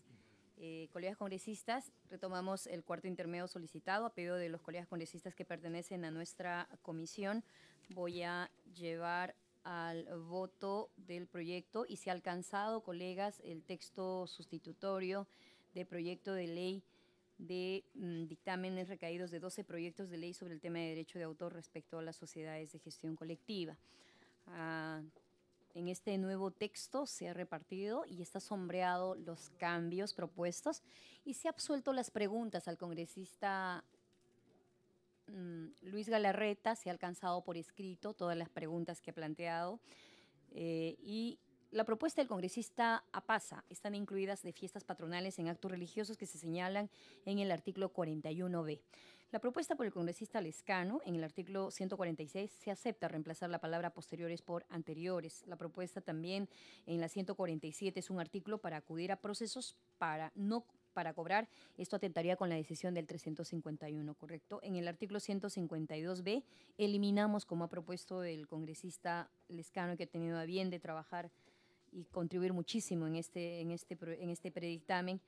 Eh, colegas congresistas, retomamos el cuarto intermedio solicitado a pedido de los colegas congresistas que pertenecen a nuestra comisión. Voy a llevar al voto del proyecto y se ha alcanzado, colegas, el texto sustitutorio de proyecto de ley de mm, dictámenes recaídos de 12 proyectos de ley sobre el tema de derecho de autor respecto a las sociedades de gestión colectiva. Ah, en este nuevo texto se ha repartido y está sombreado los cambios propuestos y se ha absuelto las preguntas al congresista Mm, Luis Galarreta se ha alcanzado por escrito todas las preguntas que ha planteado eh, y la propuesta del congresista APASA están incluidas de fiestas patronales en actos religiosos que se señalan en el artículo 41b. La propuesta por el congresista Lescano en el artículo 146 se acepta reemplazar la palabra posteriores por anteriores. La propuesta también en la 147 es un artículo para acudir a procesos para no para cobrar. Esto atentaría con la decisión del 351, ¿correcto? En el artículo 152b eliminamos, como ha propuesto el congresista Lescano, que ha tenido a bien de trabajar y contribuir muchísimo en este, en este, en este predictamen,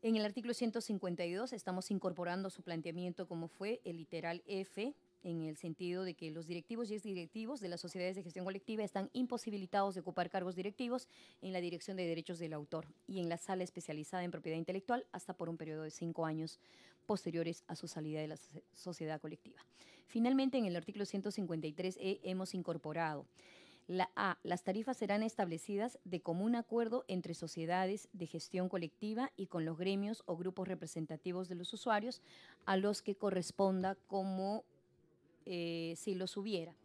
en el artículo 152 estamos incorporando su planteamiento como fue el literal F en el sentido de que los directivos y exdirectivos de las sociedades de gestión colectiva están imposibilitados de ocupar cargos directivos en la Dirección de Derechos del Autor y en la sala especializada en propiedad intelectual hasta por un periodo de cinco años posteriores a su salida de la sociedad colectiva. Finalmente, en el artículo 153e hemos incorporado la A. Las tarifas serán establecidas de común acuerdo entre sociedades de gestión colectiva y con los gremios o grupos representativos de los usuarios a los que corresponda como eh, si los hubiera,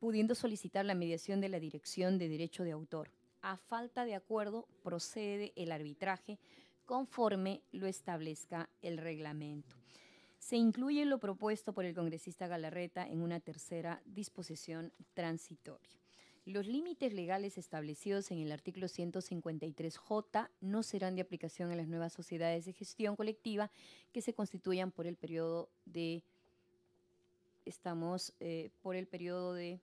pudiendo solicitar la mediación de la Dirección de Derecho de Autor. A falta de acuerdo procede el arbitraje conforme lo establezca el reglamento. Se incluye lo propuesto por el congresista Galarreta en una tercera disposición transitoria. Los límites legales establecidos en el artículo 153J no serán de aplicación a las nuevas sociedades de gestión colectiva que se constituyan por el periodo de estamos eh, por el periodo de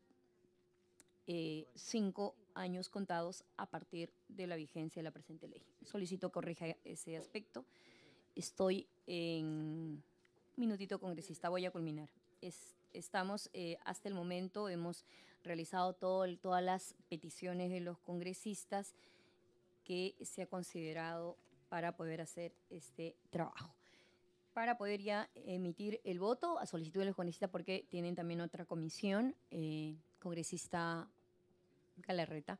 eh, cinco años contados a partir de la vigencia de la presente ley. Solicito corrija ese aspecto. Estoy en minutito congresista, voy a culminar. estamos eh, hasta el momento, hemos realizado todas las peticiones de los congresistas que se ha considerado para poder hacer este trabajo. Para poder ya emitir el voto a solicitud de los congresistas, porque tienen también otra comisión, eh, congresista Galarreta.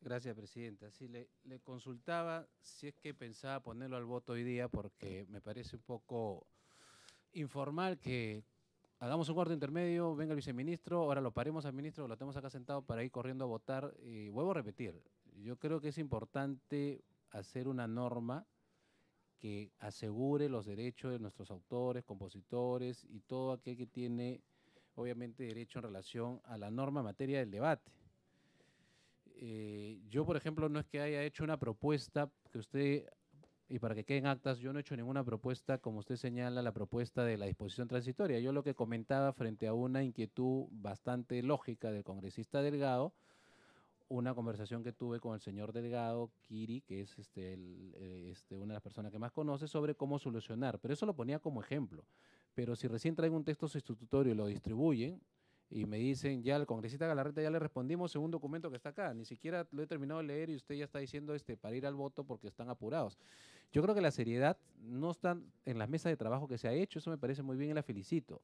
Gracias, Presidenta. Sí, le, consultaba si es que pensaba ponerlo al voto hoy día, porque me parece un poco informal que hagamos un cuarto intermedio, venga el viceministro, ahora lo paremos al ministro, lo tenemos acá sentado para ir corriendo a votar. Y vuelvo a repetir, yo creo que es importante hacer una norma que asegure los derechos de nuestros autores, compositores y todo aquel que tiene, obviamente, derecho en relación a la norma en materia del debate. Eh, yo, por ejemplo, no es que haya hecho una propuesta que usted y para que queden actas, yo no he hecho ninguna propuesta, como usted señala, la propuesta de la disposición transitoria. Yo lo que comentaba frente a una inquietud bastante lógica del congresista Delgado, una conversación que tuve con el señor Delgado Kiri, que es este, eh, este una de las personas que más conoce, sobre cómo solucionar. Pero eso lo ponía como ejemplo. Pero si recién traen un texto sustitutorio y lo distribuyen, y me dicen, ya al congresista Galarreta ya le respondimos en un documento que está acá, ni siquiera lo he terminado de leer y usted ya está diciendo este para ir al voto porque están apurados. Yo creo que la seriedad no está en las mesas de trabajo que se ha hecho, eso me parece muy bien y la felicito.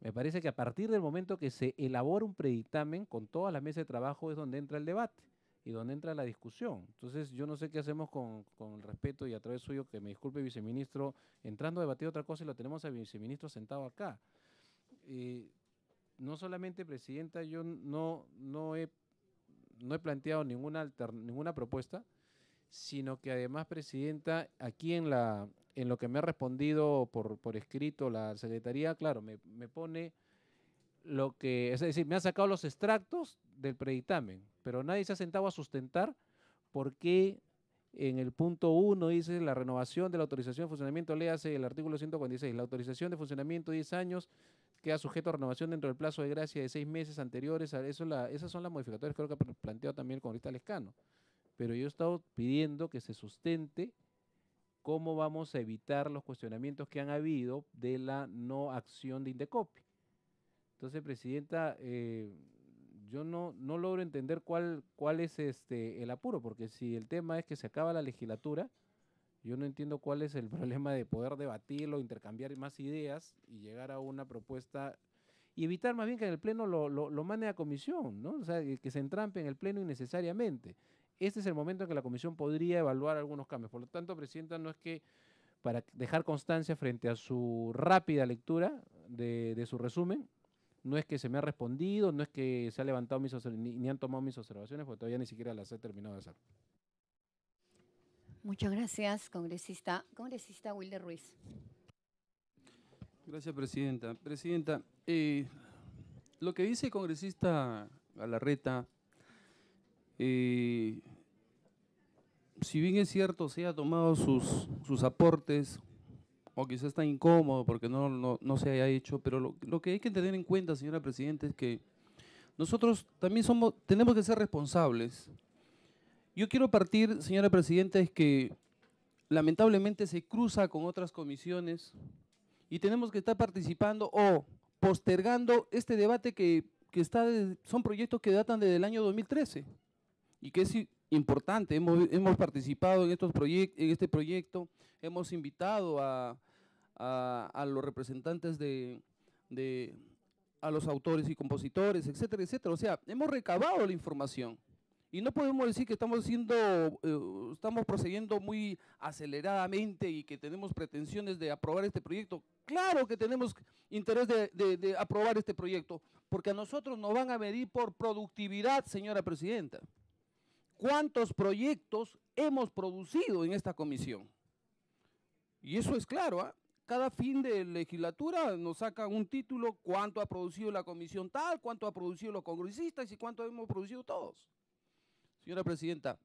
Me parece que a partir del momento que se elabora un predictamen con todas las mesas de trabajo es donde entra el debate y donde entra la discusión. Entonces yo no sé qué hacemos con, respeto y a través suyo, que me disculpe viceministro, entrando a debatir otra cosa y lo tenemos al viceministro sentado acá. Eh, no solamente, Presidenta, yo no, no, he, no he planteado ninguna, ninguna propuesta, sino que además, Presidenta, aquí en, la, en lo que me ha respondido por, escrito la Secretaría, claro, me, pone lo que, es decir, me ha sacado los extractos del predictamen, pero nadie se ha sentado a sustentar por qué en el punto 1 dice la renovación de la autorización de funcionamiento, le hace el artículo 146, la autorización de funcionamiento 10 años queda sujeto a renovación dentro del plazo de gracia de 6 meses anteriores, a eso la, esas son las modificatorias creo que ha planteado también el congresista Lescano pero yo he estado pidiendo que se sustente cómo vamos a evitar los cuestionamientos que han habido de la no acción de Indecopi. Entonces, Presidenta, eh, yo no, no logro entender cuál, cuál es este el apuro, porque si el tema es que se acaba la legislatura, yo no entiendo cuál es el problema de poder debatirlo, intercambiar más ideas y llegar a una propuesta y evitar más bien que en el Pleno lo, lo, lo a comisión, ¿no? O sea, que se entrampe en el Pleno innecesariamente este es el momento en que la Comisión podría evaluar algunos cambios. Por lo tanto, Presidenta, no es que para dejar constancia frente a su rápida lectura de, su resumen, no es que se me ha respondido, no es que se ha levantado mis ni, ni han tomado mis observaciones, porque todavía ni siquiera las he terminado de hacer. Muchas gracias, congresista. Congresista Wilder Ruiz. Gracias, Presidenta. Presidenta, eh, lo que dice el congresista Galarreta eh, si bien es cierto, se ha tomado sus, sus aportes, o quizás está incómodo porque no, no, se haya hecho, pero lo, que hay que tener en cuenta, señora Presidenta, es que nosotros también somos, tenemos que ser responsables. Yo quiero partir, señora Presidenta, es que lamentablemente se cruza con otras comisiones y tenemos que estar participando o postergando este debate que, está son proyectos que datan desde el año 2013 y que es importante. Hemos, participado en, estos proyect, en este proyecto, hemos invitado a, los representantes de, a los autores y compositores, etcétera, etcétera. O sea, hemos recabado la información. Y no podemos decir que estamos siendo, eh, estamos procediendo muy aceleradamente y que tenemos pretensiones de aprobar este proyecto. Claro que tenemos interés de aprobar este proyecto, porque a nosotros nos van a medir por productividad, señora presidenta cuántos proyectos hemos producido en esta comisión. Y eso es claro, ¿ah? cada fin de legislatura nos saca un título, cuánto ha producido la comisión tal, cuánto ha producido los congresistas y cuánto hemos producido todos. Señora Presidenta,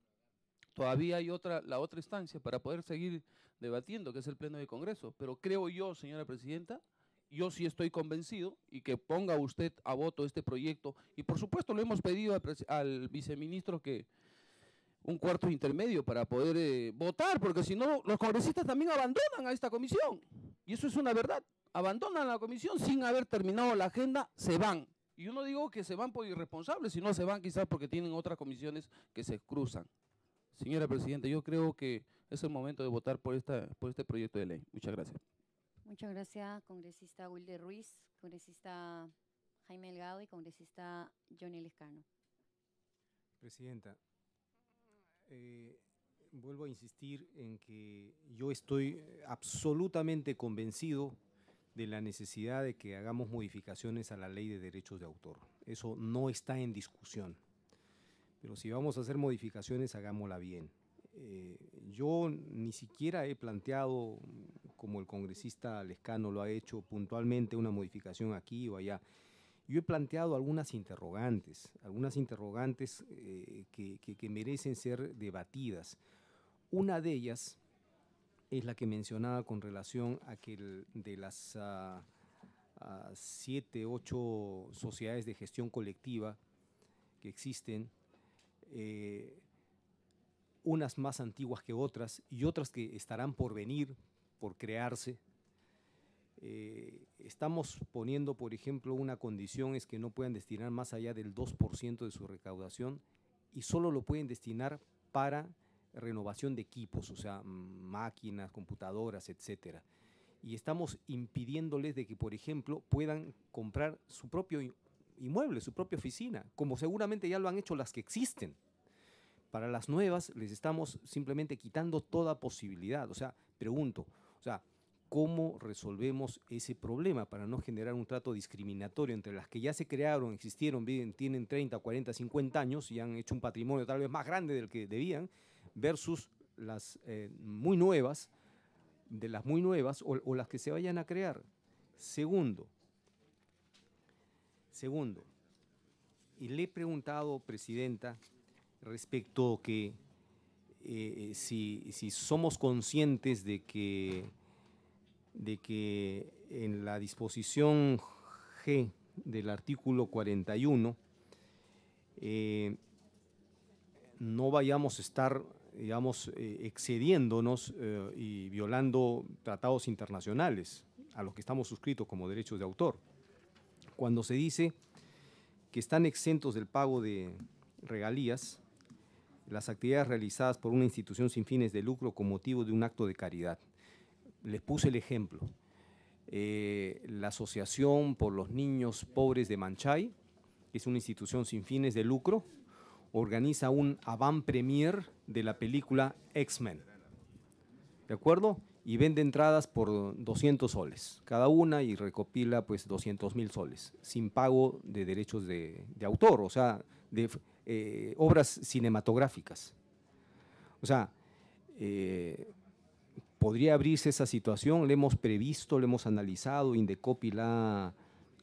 todavía hay otra, la otra instancia para poder seguir debatiendo, que es el Pleno de Congreso, pero creo yo, señora Presidenta, yo sí estoy convencido y que ponga usted a voto este proyecto. Y por supuesto lo hemos pedido al viceministro que, un cuarto intermedio para poder eh, votar, porque si no, los congresistas también abandonan a esta comisión. Y eso es una verdad. Abandonan la comisión sin haber terminado la agenda, se van. Y yo no digo que se van por irresponsables, sino se van quizás porque tienen otras comisiones que se cruzan. Señora Presidenta, yo creo que es el momento de votar por, esta, por este proyecto de ley. Muchas gracias. Muchas gracias, congresista Wilde Ruiz, congresista Jaime Delgado y congresista Johnny Lescano. Presidenta, eh, vuelvo a insistir en que yo estoy eh, absolutamente convencido de la necesidad de que hagamos modificaciones a la ley de derechos de autor. Eso no está en discusión. Pero si vamos a hacer modificaciones, hagámosla bien. Eh, yo ni siquiera he planteado, como el congresista Lescano lo ha hecho puntualmente, una modificación aquí o allá. Yo he planteado algunas interrogantes, algunas interrogantes eh, que, merecen ser debatidas. Una de ellas es la que mencionaba con relación a que de las ah, ah, siete, ocho sociedades de gestión colectiva que existen, eh, unas más antiguas que otras y otras que estarán por venir, por crearse, eh, estamos poniendo, por ejemplo, una condición es que no puedan destinar más allá del 2% de su recaudación y solo lo pueden destinar para renovación de equipos, o sea, máquinas, computadoras, etc. Y estamos impidiéndoles de que, por ejemplo, puedan comprar su propio inmueble, su propia oficina, como seguramente ya lo han hecho las que existen. Para las nuevas les estamos simplemente quitando toda posibilidad. O sea, pregunto, o sea, cómo resolvemos ese problema para no generar un trato discriminatorio entre las que ya se crearon, existieron, tienen 30, 40, 50 años y han hecho un patrimonio tal vez más grande del que debían, versus las eh, muy nuevas, de las muy nuevas o, las que se vayan a crear. Segundo, segundo, y le he preguntado, Presidenta, respecto que eh, eh, si, si somos conscientes de que de que en la disposición G del artículo 41 eh, no vayamos a estar, digamos, eh, excediéndonos eh, y violando tratados internacionales a los que estamos suscritos como derechos de autor. Cuando se dice que están exentos del pago de regalías las actividades realizadas por una institución sin fines de lucro con motivo de un acto de caridad les puse el ejemplo. Eh, la Asociación por los Niños Pobres de Manchay, es una institución sin fines de lucro, organiza un avant premier de la película X-Men. ¿De acuerdo? Y vende entradas por 200 soles cada una y recopila pues 200 mil soles, sin pago de derechos de, autor, o sea, de eh, obras cinematográficas. O sea, eh, podría abrirse esa situación, le hemos previsto, le hemos analizado, Indecopi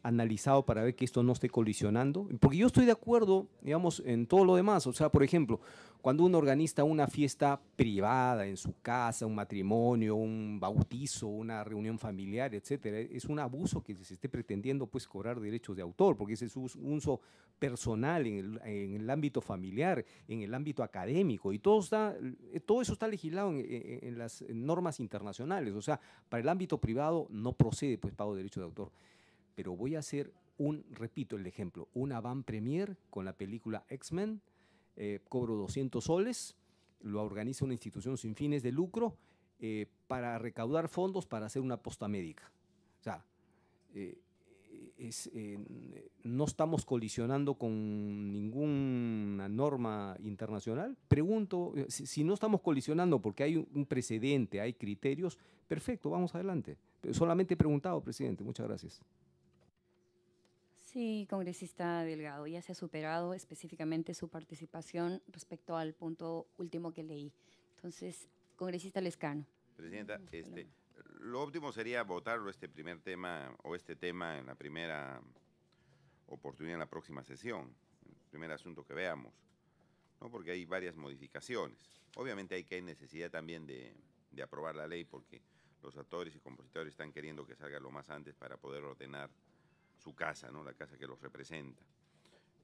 analizado para ver que esto no esté colisionando? Porque yo estoy de acuerdo, digamos, en todo lo demás. O sea, por ejemplo, cuando uno organiza una fiesta privada en su casa, un matrimonio, un bautizo, una reunión familiar, etcétera, es un abuso que se esté pretendiendo pues cobrar derechos de autor, porque ese es un uso personal en el, ámbito familiar, en el ámbito académico, y todo, está, todo eso está legislado en, en las normas internacionales. O sea, para el ámbito privado no procede pues pago de derechos de autor pero voy a hacer un, repito el ejemplo, una van premier con la película X-Men, eh, cobro 200 soles, lo organiza una institución sin fines de lucro eh, para recaudar fondos para hacer una posta médica. O sea, eh, no estamos colisionando con ninguna norma internacional. Pregunto, si, si no estamos colisionando porque hay un precedente, hay criterios, perfecto, vamos adelante. Solamente he preguntado, presidente. Muchas gracias. Sí, congresista Delgado, ya se ha superado específicamente su participación respecto al punto último que leí. Entonces, congresista Lescano. Presidenta, este, lo óptimo sería votarlo este primer tema o este tema en la primera oportunidad, en la próxima sesión, el primer asunto que veamos, ¿no? porque hay varias modificaciones. Obviamente hay que hay necesidad también de, de aprobar la ley porque los actores y compositores están queriendo que salga lo más antes para poder ordenar su casa, ¿no? la casa que los representa.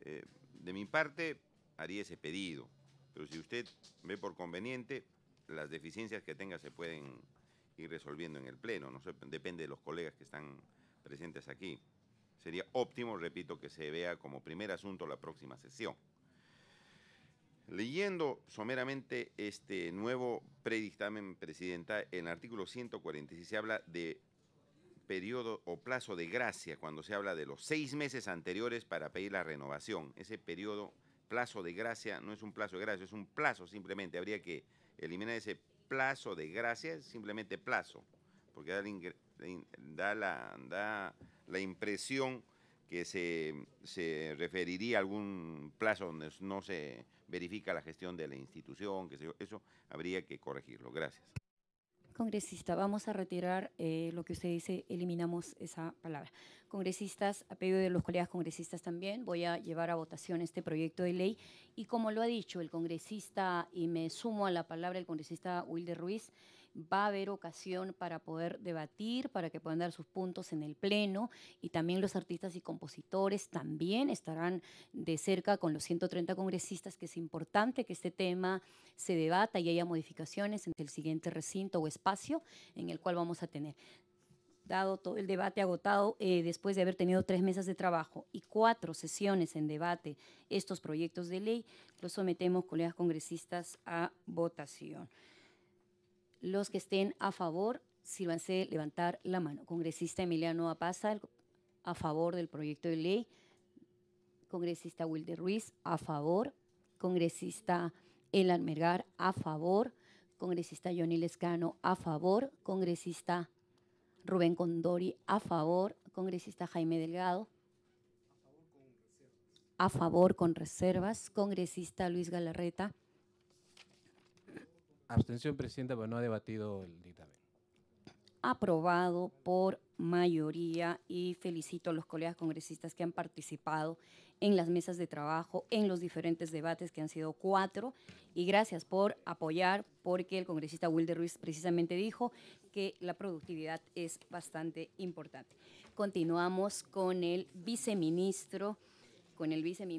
Eh, de mi parte, haría ese pedido, pero si usted ve por conveniente, las deficiencias que tenga se pueden ir resolviendo en el Pleno, ¿no? depende de los colegas que están presentes aquí. Sería óptimo, repito, que se vea como primer asunto la próxima sesión. Leyendo someramente este nuevo predictamen, Presidenta, en el artículo 146 se habla de periodo o plazo de gracia, cuando se habla de los seis meses anteriores para pedir la renovación, ese periodo, plazo de gracia, no es un plazo de gracia, es un plazo simplemente. Habría que eliminar ese plazo de gracia, simplemente plazo, porque da la, impresión que se, referiría a algún plazo donde no se verifica la gestión de la institución, que eso habría que corregirlo. Gracias. Congresista, vamos a retirar eh, lo que usted dice, eliminamos esa palabra. Congresistas, a pedido de los colegas congresistas también, voy a llevar a votación este proyecto de ley y como lo ha dicho el congresista, y me sumo a la palabra el congresista Wilde Ruiz, va a haber ocasión para poder debatir, para que puedan dar sus puntos en el Pleno y también los artistas y compositores también estarán de cerca con los 130 congresistas, que es importante que este tema se debata y haya modificaciones en el siguiente recinto o espacio en el cual vamos a tener dado todo el debate agotado eh, después de haber tenido tres mesas de trabajo y cuatro sesiones en debate estos proyectos de ley, los sometemos, colegas congresistas, a votación. Los que estén a favor, sírvanse levantar la mano. Congresista Emiliano Apaza, a favor del proyecto de ley. Congresista Wilde Ruiz, a favor. Congresista Elan Mergar, a favor. Congresista Johnny Lescano, a favor. Congresista Rubén Condori, a favor. Congresista Jaime Delgado, a favor con reservas. A favor con reservas. Congresista Luis Galarreta, Abstención, Presidenta, pero no ha debatido el dictamen. Aprobado por mayoría y felicito a los colegas congresistas que han participado en las mesas de trabajo, en los diferentes debates que han sido cuatro y gracias por apoyar porque el congresista Wilder Ruiz precisamente dijo que la productividad es bastante importante. Continuamos con el viceministro, con el viceministro.